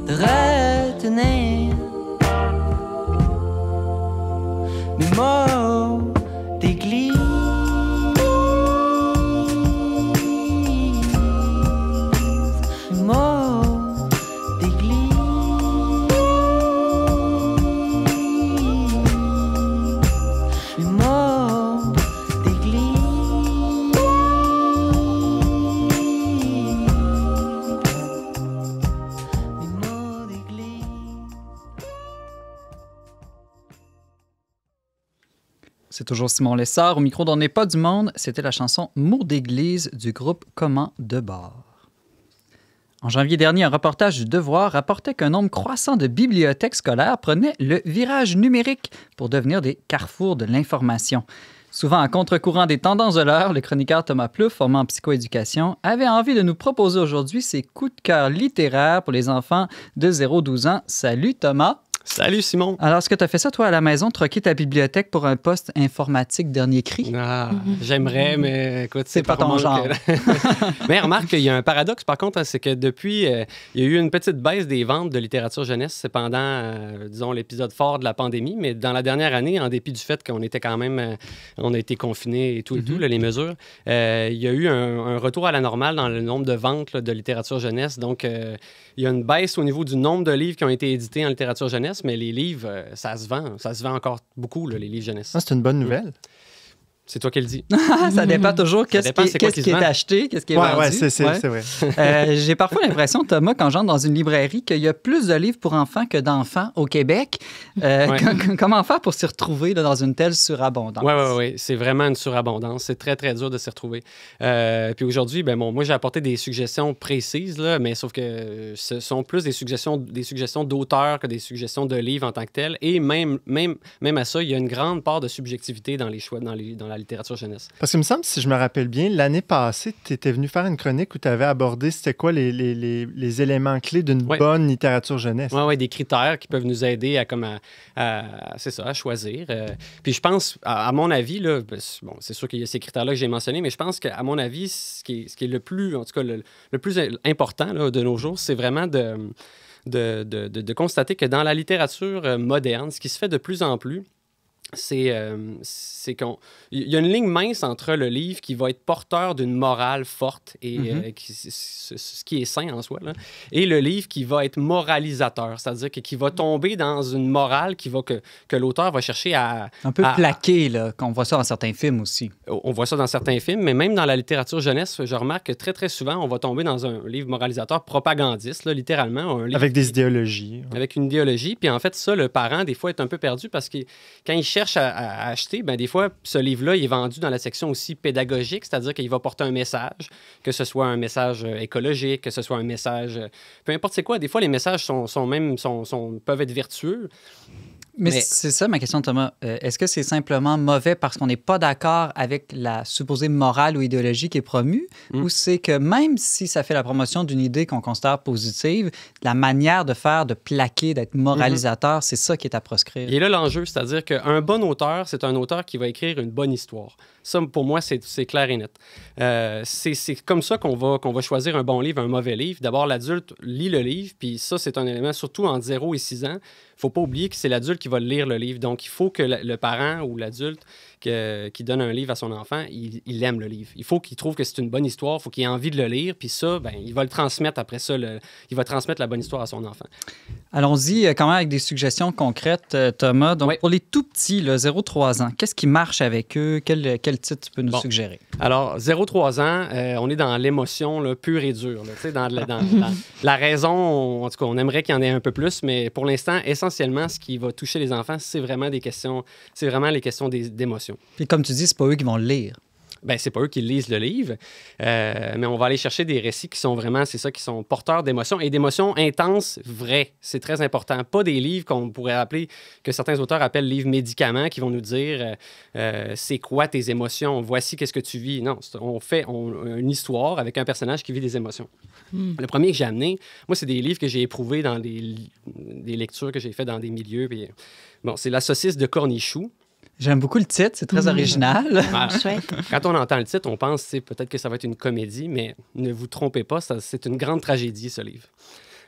de retenir mes mots. C'est toujours Simon Lessard. Au micro d'On n'est pas du monde, c'était la chanson Mots d'église du groupe Comment de En janvier dernier, un reportage du Devoir rapportait qu'un nombre croissant de bibliothèques scolaires prenait le virage numérique pour devenir des carrefours de l'information. Souvent en contre-courant des tendances de l'heure, le chroniqueur Thomas Plouf, formant en psychoéducation, avait envie de nous proposer aujourd'hui ses coups de cœur littéraires pour les enfants de 0-12 ans. Salut Thomas! Salut Simon. Alors, est-ce que tu as fait ça, toi, à la maison, troquer ta bibliothèque pour un poste informatique dernier cri? Ah, j'aimerais, mhm. mais écoute, c'est pas ton genre. mais remarque il y a un paradoxe, par contre, hein, c'est que depuis, euh, il y a eu une petite baisse des ventes de littérature jeunesse, pendant, euh, disons, l'épisode fort de la pandémie, mais dans la dernière année, en dépit du fait qu'on était quand même, euh, on a été confinés et tout et tout, mhm. là, les mesures, il y a eu un, retour à la normale dans le nombre de ventes de littérature jeunesse. Donc, il y a une baisse au niveau du nombre de livres qui ont été édités en littérature jeunesse mais les livres, euh, ça se vend. Ça se vend encore beaucoup, les livres jeunesse. Ah, c'est une bonne nouvelle. Mm. C'est toi qui le dis. ça hmm. dépend toujours qu'est-ce qui, est, acheté, qu'est-ce qui est vendu. Oui, c'est vrai. Euh, j'ai parfois l'impression, Thomas, quand j'entre dans une librairie, qu'il y a plus de livres pour enfants que d'enfants au Québec. Euh, comment faire pour s'y retrouver dans une telle surabondance? Oui, oui, oui. C'est vraiment une surabondance. C'est très, très dur de s'y retrouver. Euh, puis aujourd'hui, ben, bon, moi, j'ai apporté des suggestions précises, là, mais sauf que ce sont plus des suggestions des suggestions d'auteurs que des suggestions de livres en tant que tels. Et même, même, même à ça, il y a une grande part de subjectivité dans les choix, dans, les, dans littérature jeunesse. Parce que me semble, si je me rappelle bien, l'année passée, tu étais venu faire une chronique où tu avais abordé c'était quoi les, éléments clés d'une bonne littérature jeunesse. Oui, ouais, des critères qui peuvent nous aider à, choisir. Euh. puis je pense, à, mon avis, là, ben, c'est sûr qu'il y a ces critères-là que j'ai mentionnés, mais je pense qu'à mon avis, ce qui, est, ce qui est le plus, en tout cas, le, plus important de nos jours, c'est vraiment de, de, constater que dans la littérature euh, moderne, ce qui se fait de plus en plus, c'est qu'il euh, qu'on. Il y a une ligne mince entre le livre qui va être porteur d'une morale forte et mm-hmm. euh, qui, ce, qui est sain en soi, là, et le livre qui va être moralisateur, c'est-à-dire qui va tomber dans une morale qui va que, que l'auteur va chercher à. Un peu plaquer plaqué, là, qu'on voit ça dans certains films aussi. On voit ça dans certains films, mais même dans la littérature jeunesse, je remarque que très, très souvent, on va tomber dans un livre moralisateur propagandiste, littéralement. avec des idéologies. Hein. Avec une idéologie. Puis en fait, ça, le parent, des fois, est un peu perdu parce que quand il cherche à, acheter, ben, des fois, ce livre-là, il est vendu dans la section aussi pédagogique, c'est-à-dire qu'il va porter un message, que ce soit un message euh, écologique, que ce soit un message, euh, peu importe c'est quoi. Des fois, les messages sont, même sont, peuvent être vertueux. Mais, c'est ça ma question, Thomas. Euh, est-ce que c'est simplement mauvais parce qu'on n'est pas d'accord avec la supposée morale ou idéologie qui est promue, mm. ou c'est que même si ça fait la promotion d'une idée qu'on considère positive, la manière de faire, de plaquer, d'être mm-hmm. moralisateur, c'est ça qui est à proscrire? Et là, l'enjeu, c'est-à-dire qu'un bon auteur, c'est un auteur qui va écrire une bonne histoire. Ça, pour moi, c'est clair et net. Euh, c'est comme ça qu'on va, qu'on va choisir un bon livre, un mauvais livre. D'abord, l'adulte lit le livre, puis ça, c'est un élément, surtout en 0 et 6 ans. Il ne faut pas oublier que c'est l'adulte qui va lire le livre. Donc, il faut que le parent ou l'adulte qui donne un livre à son enfant, il, aime le livre. Il faut qu'il trouve que c'est une bonne histoire, faut il faut qu'il ait envie de le lire, puis ça, ben, il va le transmettre après ça, il va transmettre la bonne histoire à son enfant. Allons-y euh, quand même avec des suggestions concrètes, euh, Thomas. Donc, pour les tout petits, 0-3 ans, qu'est-ce qui marche avec eux? Quel, euh, quel titre tu peux nous suggérer? Alors, 0-3 ans, on est dans l'émotion pure et dure, dans, la, dans, la raison, on, en tout cas, on aimerait qu'il y en ait un peu plus, mais pour l'instant, essentiellement, ce qui va toucher les enfants, c'est vraiment des questions, c'est vraiment les questions d'émotion. Et comme tu dis, c'est pas eux qui vont le lire. Ben, c'est pas eux qui lisent le livre, euh, mais on va aller chercher des récits qui sont vraiment, c'est ça, qui sont porteurs d'émotions et d'émotions intenses, vraies. C'est très important. Pas des livres qu'on pourrait appeler, que certains auteurs appellent livres médicaments, qui vont nous dire euh, euh, c'est quoi tes émotions, voici qu'est-ce que tu vis. Non, on fait une histoire avec un personnage qui vit des émotions. Hmm. Le premier que j'ai amené, moi, c'est des livres que j'ai éprouvés dans des, lectures que j'ai faites dans des milieux. Puis, bon, c'est La saucisse de Cornichou. J'aime beaucoup le titre, c'est très mm. original. Ah. quand on entend le titre, on pense peut-être que ça va être une comédie, mais ne vous trompez pas, c'est une grande tragédie ce livre.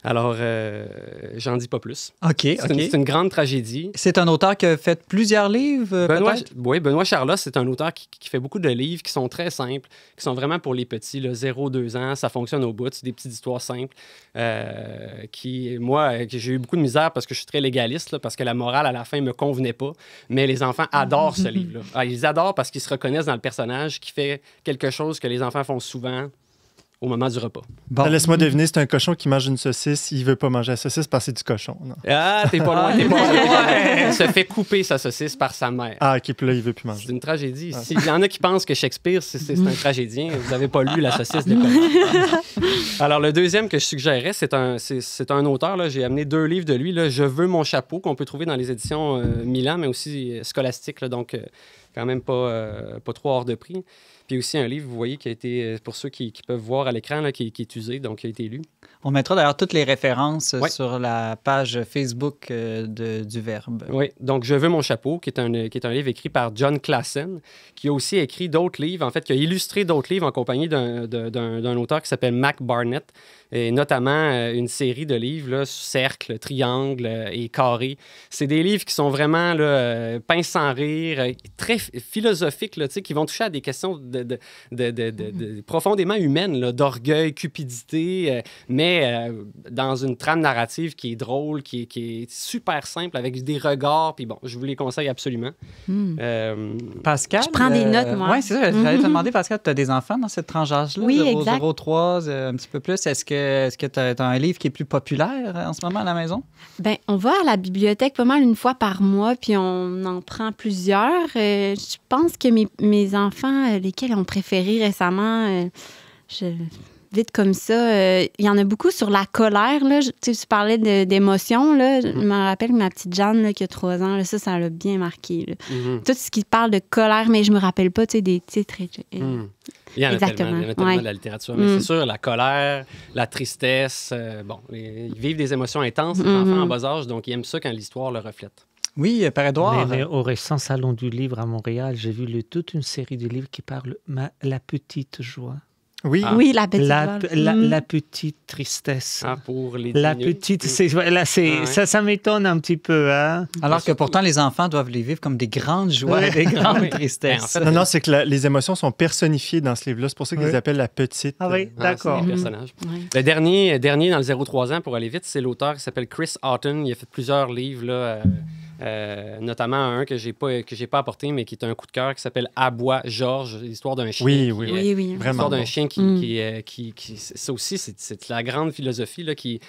Alors, euh, j'en dis pas plus. OK, C'est une, grande tragédie. C'est un auteur qui fait plusieurs livres, euh, Benoît, Oui, Benoît Charlot, c'est un auteur qui, fait beaucoup de livres qui sont très simples, qui sont vraiment pour les petits, 0-2 ans, ça fonctionne au bout, c'est des petites histoires simples. Euh, qui, moi, j'ai eu beaucoup de misère parce que je suis très légaliste, parce que la morale, à la fin, me convenait pas. Mais les enfants adorent ce livre-là. Ah, ils adorent parce qu'ils se reconnaissent dans le personnage qui fait quelque chose que les enfants font souvent, au moment du repas. Ben, laisse-moi deviner, c'est un cochon qui mange une saucisse, il veut pas manger la saucisse parce que c'est du cochon. Ah, t'es pas loin, ah, t'es pas loin. Il se fait couper sa saucisse par sa mère. Ah, qui okay, là, il veut plus manger. C'est une tragédie. Il ah. S'il y en a qui pensent que Shakespeare, c'est un tragédien, vous avez pas lu La saucisse de Alors, le deuxième que je suggérerais, c'est un, c'est un auteur, j'ai amené deux livres de lui, Je veux mon chapeau, qu'on peut trouver dans les éditions euh, Milan, mais aussi euh, scolastique. donc, euh, quand même pas, euh, pas trop hors de prix. Puis aussi un livre, vous voyez, qui a été, euh, pour ceux qui, peuvent voir à l'écran, qui, qui, est usé, donc qui a été lu. On mettra d'ailleurs toutes les références euh, sur la page Facebook du Verbe. Oui, donc Je veux mon chapeau, qui est, un, qui est un livre écrit par John Klassen, qui a aussi écrit d'autres livres, en fait, qui a illustré d'autres livres en compagnie d'un auteur qui s'appelle Mac Barnett, et notamment euh, une série de livres, là, cercle, triangle euh, et carré. C'est des livres qui sont vraiment là, euh, sans rire, très philosophiques, là, qui vont toucher à des questions de, de, de, mm-hmm. profondément humaines, d'orgueil, cupidité, mais dans une trame narrative qui est drôle, qui est, qui est super simple, avec des regards. Puis bon, je vous les conseille absolument. Hmm. Pascal. Je prends des notes, moi. oui, c'est ça. J'allais te mm-hmm. demander, Pascal, tu as des enfants dans cette tranche d'âge-là? Oui, 0, 3, un petit peu plus. Est-ce que euh, est-ce que tu as, un livre qui est plus populaire euh, en ce moment à la maison? Ben, on va à la bibliothèque pas mal une fois par mois, puis on en prend plusieurs. Euh, je pense que mes, enfants, lesquels ont préféré récemment, je vite comme ça. Euh, il y en a beaucoup sur la colère. Là. tu, parlais d'émotions. Je mm. me rappelle ma petite Jeanne qui a trois ans, ça, ça l'a bien marqué. Mm-hmm. Tout ce qui parle de colère, mais je me rappelle pas tu des titres. Mm. Il y en a tellement, de la littérature. Mais c'est mm. sûr, la colère, la tristesse, euh, bon, ils vivent des émotions intenses, les enfants en bas âge, donc ils aiment ça quand l'histoire le reflète. Oui, euh, Père Edouard. au récent Salon du Livre à Montréal, j'ai vu toute une série de livres qui parlent de La Petite Joie. Oui, ah. oui la petite la, mm-hmm. la, petite tristesse. Ah, pour les la petite, mm. c'est, là, c'est, ah, ça, m'étonne un petit peu. Hein? Alors que pourtant, les enfants doivent les vivre comme des grandes joies et des grandes ah, tristesses. Non, non, c'est que les émotions sont personnifiées dans ce livre-là. C'est pour ça qu'ils appellent la petite. Ah oui, d'accord. Mm-hmm. Le dernier, euh, dernier dans le 0-3 ans, pour aller vite, c'est l'auteur qui s'appelle Chris Houghton. Il a fait plusieurs livres. Là, euh, euh, notamment un que j'ai pas que j'ai pas apporté mais qui est un coup de cœur qui s'appelle Abois Georges l'histoire d'un chien oui oui, oui, l'histoire d'un chien qui, mm. euh, qui, qui, ça aussi c'est la grande philosophie là, qui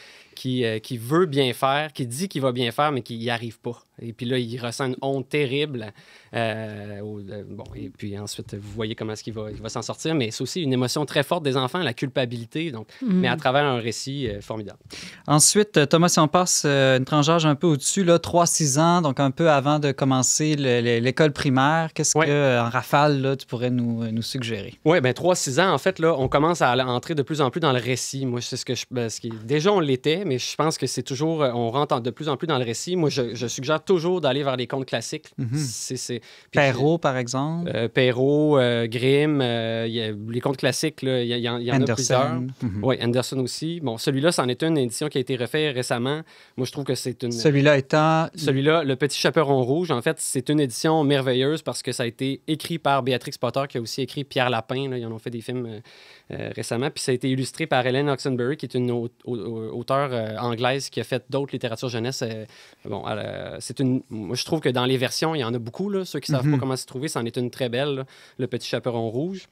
euh, qui, veut bien faire, qui dit qu'il va bien faire, mais qui n'y arrive pas. Et puis là, il ressent une honte terrible. Euh, euh, bon, et puis ensuite, vous voyez comment est-ce qu'il va, il va s'en sortir. Mais c'est aussi une émotion très forte des enfants, la culpabilité, donc, mhm. mais à travers un récit formidable. Ensuite, Thomas, si on passe une tranche un peu au-dessus, 3-6 ans, donc un peu avant de commencer l'école primaire, qu'est-ce qu'en rafale, là, tu pourrais nous, nous suggérer? Oui, bien 3-6 ans, en fait, là, on commence à entrer de plus en plus dans le récit. Moi, c'est ce que je... Ben, déjà, on l'était, mais je pense que c'est toujours, euh, on rentre de plus en plus dans le récit. Moi, je, suggère toujours d'aller vers les contes classiques. Mhm. c'est, Perrault, par exemple. Euh, Perrault, euh, Grimm, les contes classiques, il y, en, a plusieurs. Mhm. Oui, Anderson aussi. Bon, celui-là, c'en est une édition qui a été refaite récemment. Moi, je trouve que c'est une. Celui-là étant. Celui-là, Le Petit Chaperon Rouge, en fait, c'est une édition merveilleuse parce que ça a été écrit par Béatrix Potter, qui a aussi écrit Pierre Lapin. Là, ils en ont fait des films récemment. Puis ça a été illustré par Hélène Oxenbury, qui est une auteure euh, anglaise qui a fait d'autres littératures jeunesse. Euh, bon, euh, c'est une. je trouve que dans les versions, il y en a beaucoup. ceux qui ne savent pas mhm. comment se trouver, c'en est une très belle, Le Petit Chaperon Rouge.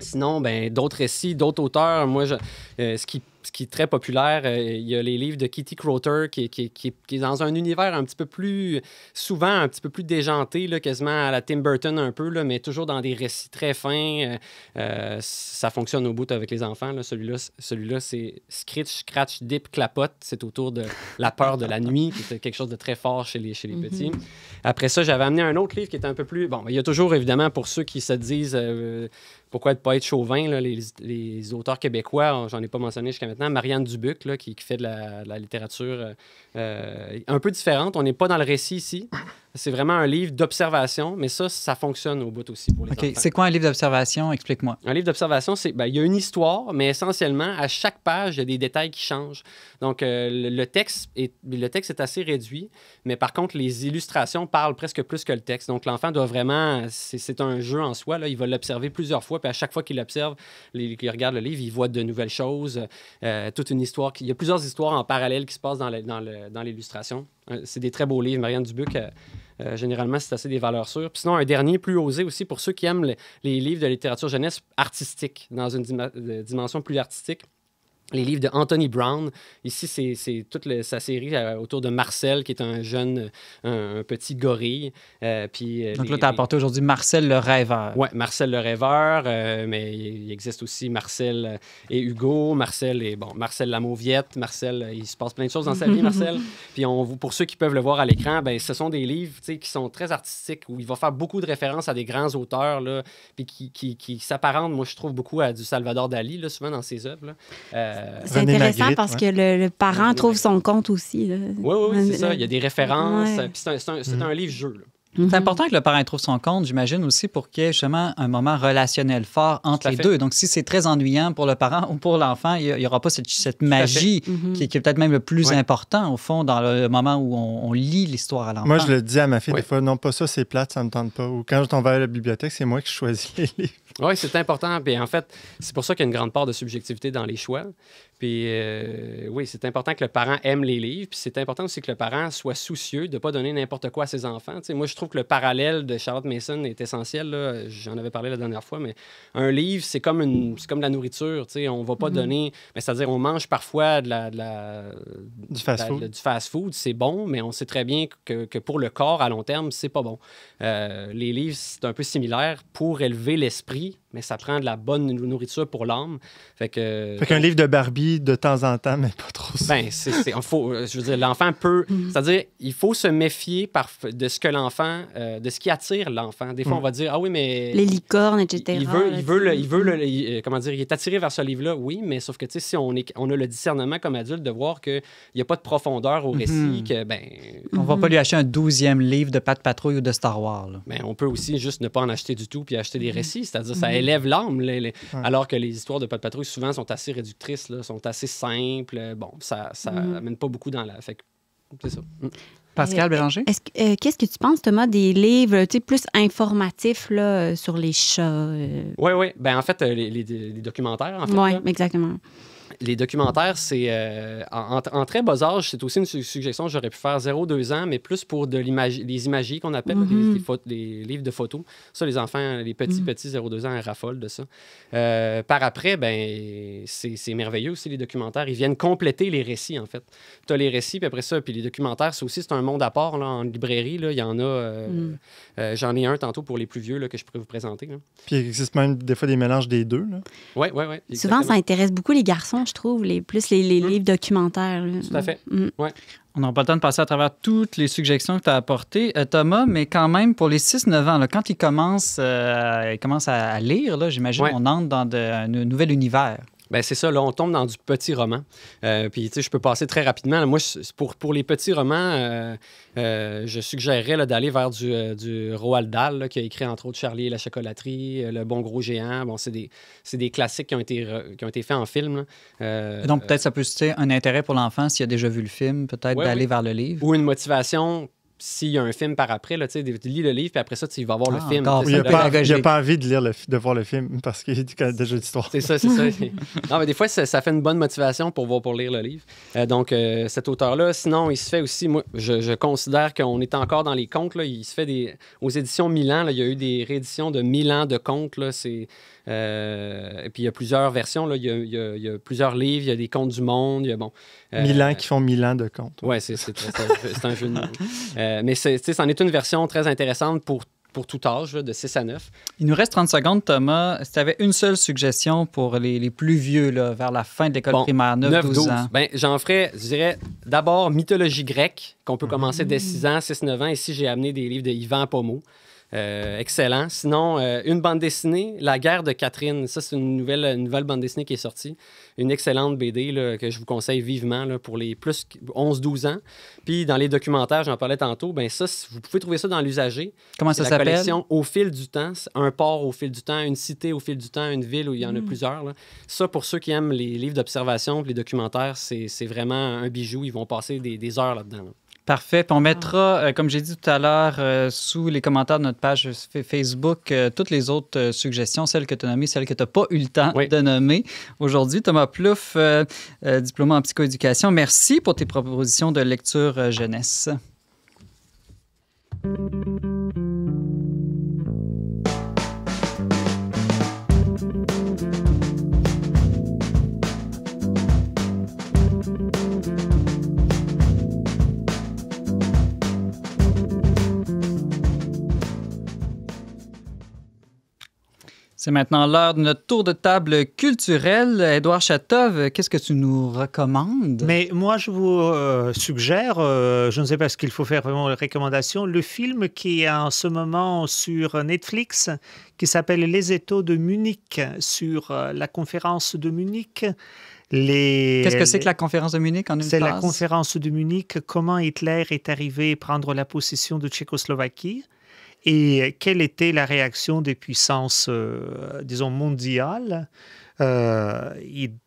Sinon, ben, d'autres récits, d'autres auteurs. Moi, je, ce qui ce qui est très populaire. Euh, il y a les livres de Kitty Crowther qui, qui, qui, qui, est dans un univers un petit peu plus, souvent un petit peu plus déjanté, là, quasiment à la Tim Burton un peu, là, mais toujours dans des récits très fins. Euh, euh, ça fonctionne au bout avec les enfants. Celui-là, celui c'est Scritch, Scratch, Dip, Clapote. C'est autour de la peur de la nuit, qui est quelque chose de très fort chez les, chez les petits. Mm-hmm. Après ça, j'avais amené un autre livre qui est un peu plus... Bon, il y a toujours, évidemment, pour ceux qui se disent pourquoi ne pas être chauvin, les, les, auteurs québécois, j'en ai pas mentionné jusqu'à maintenant, Marianne Dubuc, qui, fait de la, littérature euh, euh, un peu différente. On n'est pas dans le récit ici. C'est vraiment un livre d'observation, mais ça, ça fonctionne au bout aussi pour les OK. C'est quoi un livre d'observation? Explique-moi. Un livre d'observation, c'est ben, il y a une histoire, mais essentiellement, à chaque page, il y a des détails qui changent. Donc, euh, le, texte est, le texte est assez réduit, mais par contre, les illustrations parlent presque plus que le texte. Donc, l'enfant doit vraiment... C'est un jeu en soi. Là. Il va l'observer plusieurs fois, puis à chaque fois qu'il l'observe, il regarde le livre, il voit de nouvelles choses. Euh, toute une histoire. Il y a plusieurs histoires en parallèle qui se passent dans, l'illustration. Euh, c'est des très beaux livres. Marianne Dubuc, euh, généralement, c'est assez des valeurs sûres. sinon, un dernier plus osé aussi pour ceux qui aiment les livres de littérature jeunesse artistique, dans une dimension plus artistique les livres de Anthony Brown. Ici, c'est toute sa série euh, autour de Marcel, qui est un jeune, euh, un, petit gorille. Euh, puis, Donc là, tu as apporté aujourd'hui Marcel le rêveur. Oui, Marcel le rêveur, mais il existe aussi Marcel et Hugo, Marcel et, bon, Marcel la mauviette, Marcel, il se passe plein de choses dans sa vie, Marcel. Puis on, pour ceux qui peuvent le voir à l'écran, ben, ce sont des livres qui sont très artistiques, où il va faire beaucoup de références à des grands auteurs, là, puis qui, qui, qui s'apparentent, moi, je trouve, beaucoup à du Salvador Dali, là, souvent dans ses œuvres. Euh, c'est intéressant parce que le, parent trouve son compte aussi. Oui, oui, c'est ça. Il y a des références. Euh, c'est un mm. livre-jeu. C'est mm-hmm. important que le parent trouve son compte, j'imagine, aussi pour qu'il y ait justement un moment relationnel fort entre les deux. Donc, si c'est très ennuyant pour le parent ou pour l'enfant, il n'y aura pas cette, magie mm-hmm. qui, est peut-être même le plus important, au fond, dans le, moment où on, lit l'histoire à l'enfant. Moi, je le dis à ma fille des fois, non, pas ça, c'est plate, ça ne me tente pas. Ou quand je t'en à la bibliothèque, c'est moi qui choisis les livres. Oui, c'est important. Puis en fait, c'est pour ça qu'il y a une grande part de subjectivité dans les choix. Puis euh, oui, c'est important que le parent aime les livres, puis c'est important aussi que le parent soit soucieux de ne pas donner n'importe quoi à ses enfants. moi, je trouve que le parallèle de Charlotte Mason est essentiel. J'en avais parlé la dernière fois, mais un livre, c'est comme, comme la nourriture. On ne va pas mm-hmm. donner. C'est-à-dire, on mange parfois de la, du fast-food. fast c'est bon, mais on sait très bien que, que pour le corps, à long terme, c'est pas bon. Euh, les livres, c'est un peu similaire pour élever l'esprit mais ça prend de la bonne nourriture pour l'âme. Fait que. Fait qu'un euh, livre de Barbie de temps en temps, mais pas trop. Ben, c'est, faut, euh, je veux dire, l'enfant peut. Mm-hmm. C'est-à-dire, il faut se méfier par, de ce que l'enfant, euh, de ce qui attire l'enfant. Des fois, on mm. va dire, ah oui, mais. Les licornes, etc. Il veut, il veut, le, il veut le, comment dire, il est attiré vers ce livre-là, oui, mais sauf que, tu sais, si on, est, on a le discernement comme adulte de voir qu'il n'y a pas de profondeur au récit, mm-hmm. que, ben. On va mm-hmm. pas lui acheter un douzième livre de Pat Patrouille ou de Star Wars. Là. Ben, on peut aussi juste ne pas en acheter du tout puis acheter des récits. C'est-à-dire, ça lève l'âme. Alors que les histoires de Pat Patrouille, souvent, sont assez réductrices, sont assez simples. Euh, bon, ça n'amène mm. pas beaucoup dans la. Fait c'est ça. Mm. Pascal euh, Bélanger? Euh, qu'est-ce que tu penses, Thomas, des livres plus informatifs là, sur les chats? Oui, oui. Ben, en fait, les, documentaires. En fait, oui, exactement les documentaires, c'est euh, en, très bas âge, c'est aussi une suggestion que j'aurais pu faire 0-2 ans, mais plus pour de les images qu'on appelle, mhm. les, livres de photos. Ça, les enfants, les petits, mhm. petits 0-2 ans, raffolent de ça. Euh, par après, ben, c'est merveilleux aussi, les documentaires. Ils viennent compléter les récits, en fait. Tu as les récits, puis après ça, puis les documentaires, c'est aussi un monde à part là, en librairie. Là, il y en a. Euh, mm. J'en ai un tantôt pour les plus vieux là, que je pourrais vous présenter. Puis il existe même des fois des mélanges des deux. Oui, oui, oui. Souvent, ça intéresse beaucoup les garçons je trouve, les, plus les, mmh. livres documentaires. Tout à fait. Mmh. On n'aura pas le temps de passer à travers toutes les suggestions que tu as apportées, euh, Thomas, mais quand même, pour les 6-9 ans, quand ils commencent, euh, à lire, j'imagine qu'on entre dans un nouvel univers. Ben c'est ça, là, on tombe dans du petit roman. Euh, puis, tu sais, je peux passer très rapidement. Moi, pour, pour les petits romans, euh, euh, je suggérerais d'aller vers du, du, Roald Dahl, qui a écrit entre autres Charlie et la chocolaterie, Le Bon Gros Géant. Bon, c'est des, des, classiques qui ont été, qui ont été faits en film. Donc, peut-être ça peut être un intérêt pour l'enfant s'il a déjà vu le film, peut-être d'aller vers le livre. Ou une motivation s'il y a un film par après, là, tu lis le livre, puis après ça, tu vas voir le ah, film. Il n'a pas, envie de, lire le, de voir le film parce qu'il a déjà d'histoire C'est ça, c'est ça. Non, mais des fois, ça, fait une bonne motivation pour, pour lire le livre. Euh, donc, euh, cet auteur-là, sinon, il se fait aussi, moi, je, considère qu'on est encore dans les contes. il se fait des. Aux éditions Milan, là, il y a eu des rééditions de Milan de contes. C'est euh, et puis il y a plusieurs versions, là. Il, y a, plusieurs livres, il y a des contes du monde, il y a bon. Euh, ans qui font mille ans de contes. Oui, ouais, c'est, un jeu de euh, mais c'en est une version très intéressante pour pour tout âge, de 6 à 9. Il nous reste 30 secondes, Thomas. Si tu avais une seule suggestion pour les, plus vieux, vers la fin de l'école primaire, 9-12 ans. Ben, j'en ferais, je dirais, d'abord mythologie grecque, qu'on peut commencer mmh. dès 6 ans, 6-9 ans. Ici, j'ai amené des livres de Yvan Pommeau. Euh, excellent. Sinon, euh, une bande dessinée, La guerre de Catherine. Ça, c'est une nouvelle, nouvelle bande dessinée qui est sortie. Une excellente BD que je vous conseille vivement là, pour les plus 11-12 ans. Puis dans les documentaires, j'en parlais tantôt, ben ça, vous pouvez trouver ça dans l'usager. Comment ça s'appelle? La collection Au fil du temps. Un port au fil du temps, une cité au fil du temps, une ville où il y en a mm. plusieurs. Là. Ça, pour ceux qui aiment les livres d'observation, les documentaires, c'est vraiment un bijou. Ils vont passer des, heures là-dedans. là dedans Parfait. on ah. mettra, euh, comme j'ai dit tout à l'heure, euh, sous les commentaires de notre page Facebook, euh, toutes les autres suggestions, celles que tu as nommées, celles que tu n'as pas eu le temps de nommer aujourd'hui. Thomas Plouffe, diplômé en psychoéducation, merci pour tes propositions de lecture jeunesse. C'est maintenant l'heure de notre tour de table culturel. Édouard Chatov, qu'est-ce que tu nous recommandes? Mais moi, je vous euh, suggère, euh, je ne sais pas ce qu'il faut faire vraiment les recommandations, le film qui est en ce moment sur Netflix, qui s'appelle Les Étaux de Munich, sur euh, la conférence de Munich. Les... Qu'est-ce que c'est que la conférence de Munich en une C'est la conférence de Munich, comment Hitler est arrivé à prendre la possession de Tchécoslovaquie et quelle était la réaction des puissances, euh, disons, mondiales. Euh,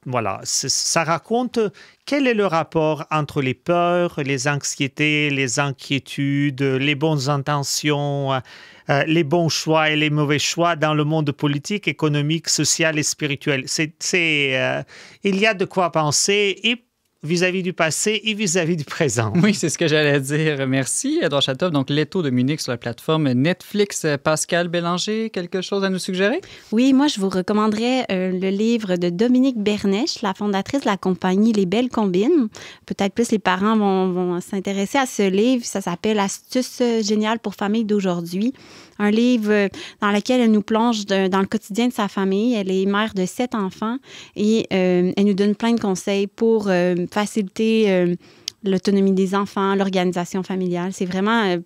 voilà, ça raconte quel est le rapport entre les peurs, les anxiétés, les inquiétudes, les bonnes intentions, euh, les bons choix et les mauvais choix dans le monde politique, économique, social et spirituel. il y a de quoi penser vis-à-vis du passé et vis-à-vis du présent. Oui, c'est ce que j'allais dire. Merci, Edouard Chatov. Donc, l'étau de Munich sur la plateforme Netflix. Euh, Pascal Bélanger, quelque chose à nous suggérer? Oui, moi, je vous recommanderais euh, le livre de Dominique Bernèche, la fondatrice de la compagnie Les Belles Combines. Peut-être plus les parents vont, s'intéresser à ce livre. Ça s'appelle Astuces géniales pour familles d'aujourd'hui. Un livre euh, dans lequel elle nous plonge dans le quotidien de sa famille. Elle est mère de sept enfants et elle nous donne plein de conseils pour faciliter euh, l'autonomie des enfants, l'organisation familiale. C'est vraiment euh,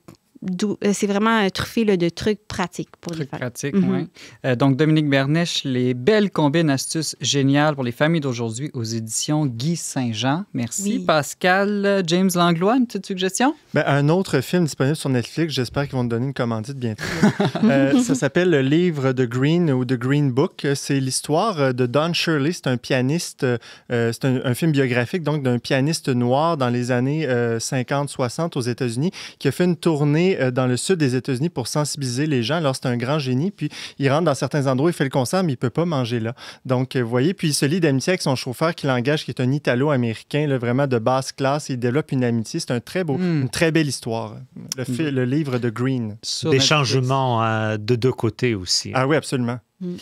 euh, c'est vraiment truffé là, de trucs pratiques pour les femmes. pratiques, mhm. euh, donc, Dominique Bernèche, les belles combines astuces géniales pour les familles d'aujourd'hui aux éditions Guy Saint-Jean. Merci. Pascal, James Langlois, une petite suggestion? Ben, un autre film disponible sur Netflix, j'espère qu'ils vont te donner une commandite bientôt. Euh, ça s'appelle Le livre de Green ou The Green Book. C'est l'histoire de Don Shirley. C'est un pianiste, c'est un, film biographique donc d'un pianiste noir dans les années 50-60 aux États-Unis qui a fait une tournée euh, dans le sud des États-Unis pour sensibiliser les gens. Alors, c'est un grand génie. Puis, il rentre dans certains endroits, il fait le concert, mais il peut pas manger là. Donc, euh, vous voyez, puis il se lie d'amitié avec son chauffeur qui l'engage, qui est un Italo-Américain, vraiment de basse classe. Il développe une amitié. C'est un très beau, hmm. une très belle histoire. Le, hmm. livre de Green. Des changements hein, de deux côtés aussi. Ah oui, absolument. Hmm.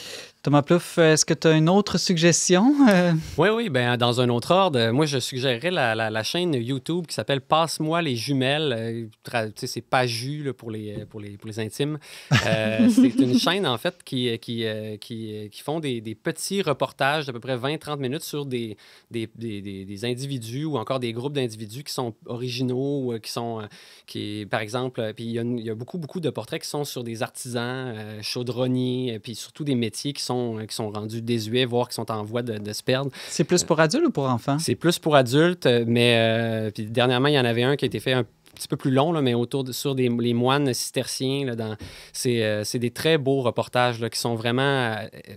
Thomas Plouf, est-ce que tu as une autre suggestion? Euh, oui, oui, ben, dans un autre ordre, euh, moi je suggérerais la, la, chaîne YouTube qui s'appelle Passe-moi les jumelles. Euh, c'est pas jus pour, les, pour, les, pour les intimes. c'est une chaîne en fait qui, qui, qui, qui font des, des, petits reportages d'à peu près 20-30 minutes sur des des, des, des, individus ou encore des groupes d'individus qui sont originaux, qui sont, qui, par exemple, puis il y, y, a beaucoup, beaucoup de portraits qui sont sur des artisans, chaudronniers, puis surtout des métiers qui sont euh, qui sont rendus désuets, voire qui sont en voie de, se perdre. C'est plus pour adultes ou pour enfants? C'est plus pour adultes, euh, mais euh, puis dernièrement, il y en avait un qui a été fait un peu un petit peu plus long, là, mais autour de, sur des, les moines cisterciens. Là, c'est, euh, c'est des très beaux reportages là, qui sont vraiment. Euh,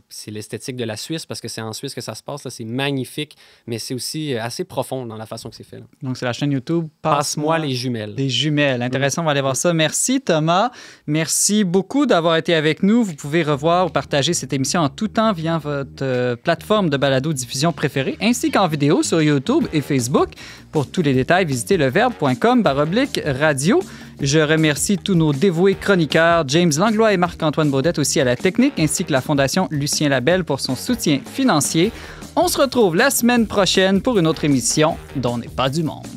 c'est l'esthétique de la Suisse parce que c'est en Suisse que ça se passe. Là, c'est magnifique, mais c'est aussi euh, assez profond dans la façon que c'est fait. Là. Donc, c'est la chaîne YouTube Passe-moi les jumelles. Les jumelles. Intéressant, on va aller voir ça. Merci, Thomas. Merci beaucoup d'avoir été avec nous. Vous pouvez revoir ou partager cette émission en tout temps via votre plateforme de balado-diffusion préférée, ainsi qu'en vidéo sur YouTube et Facebook. Pour tous les détails, visitez leverbe.com radio. Je remercie tous nos dévoués chroniqueurs, James Langlois et Marc-Antoine Baudet, aussi à la technique, ainsi que la Fondation Lucien Labelle pour son soutien financier. On se retrouve la semaine prochaine pour une autre émission dont n'est pas du monde.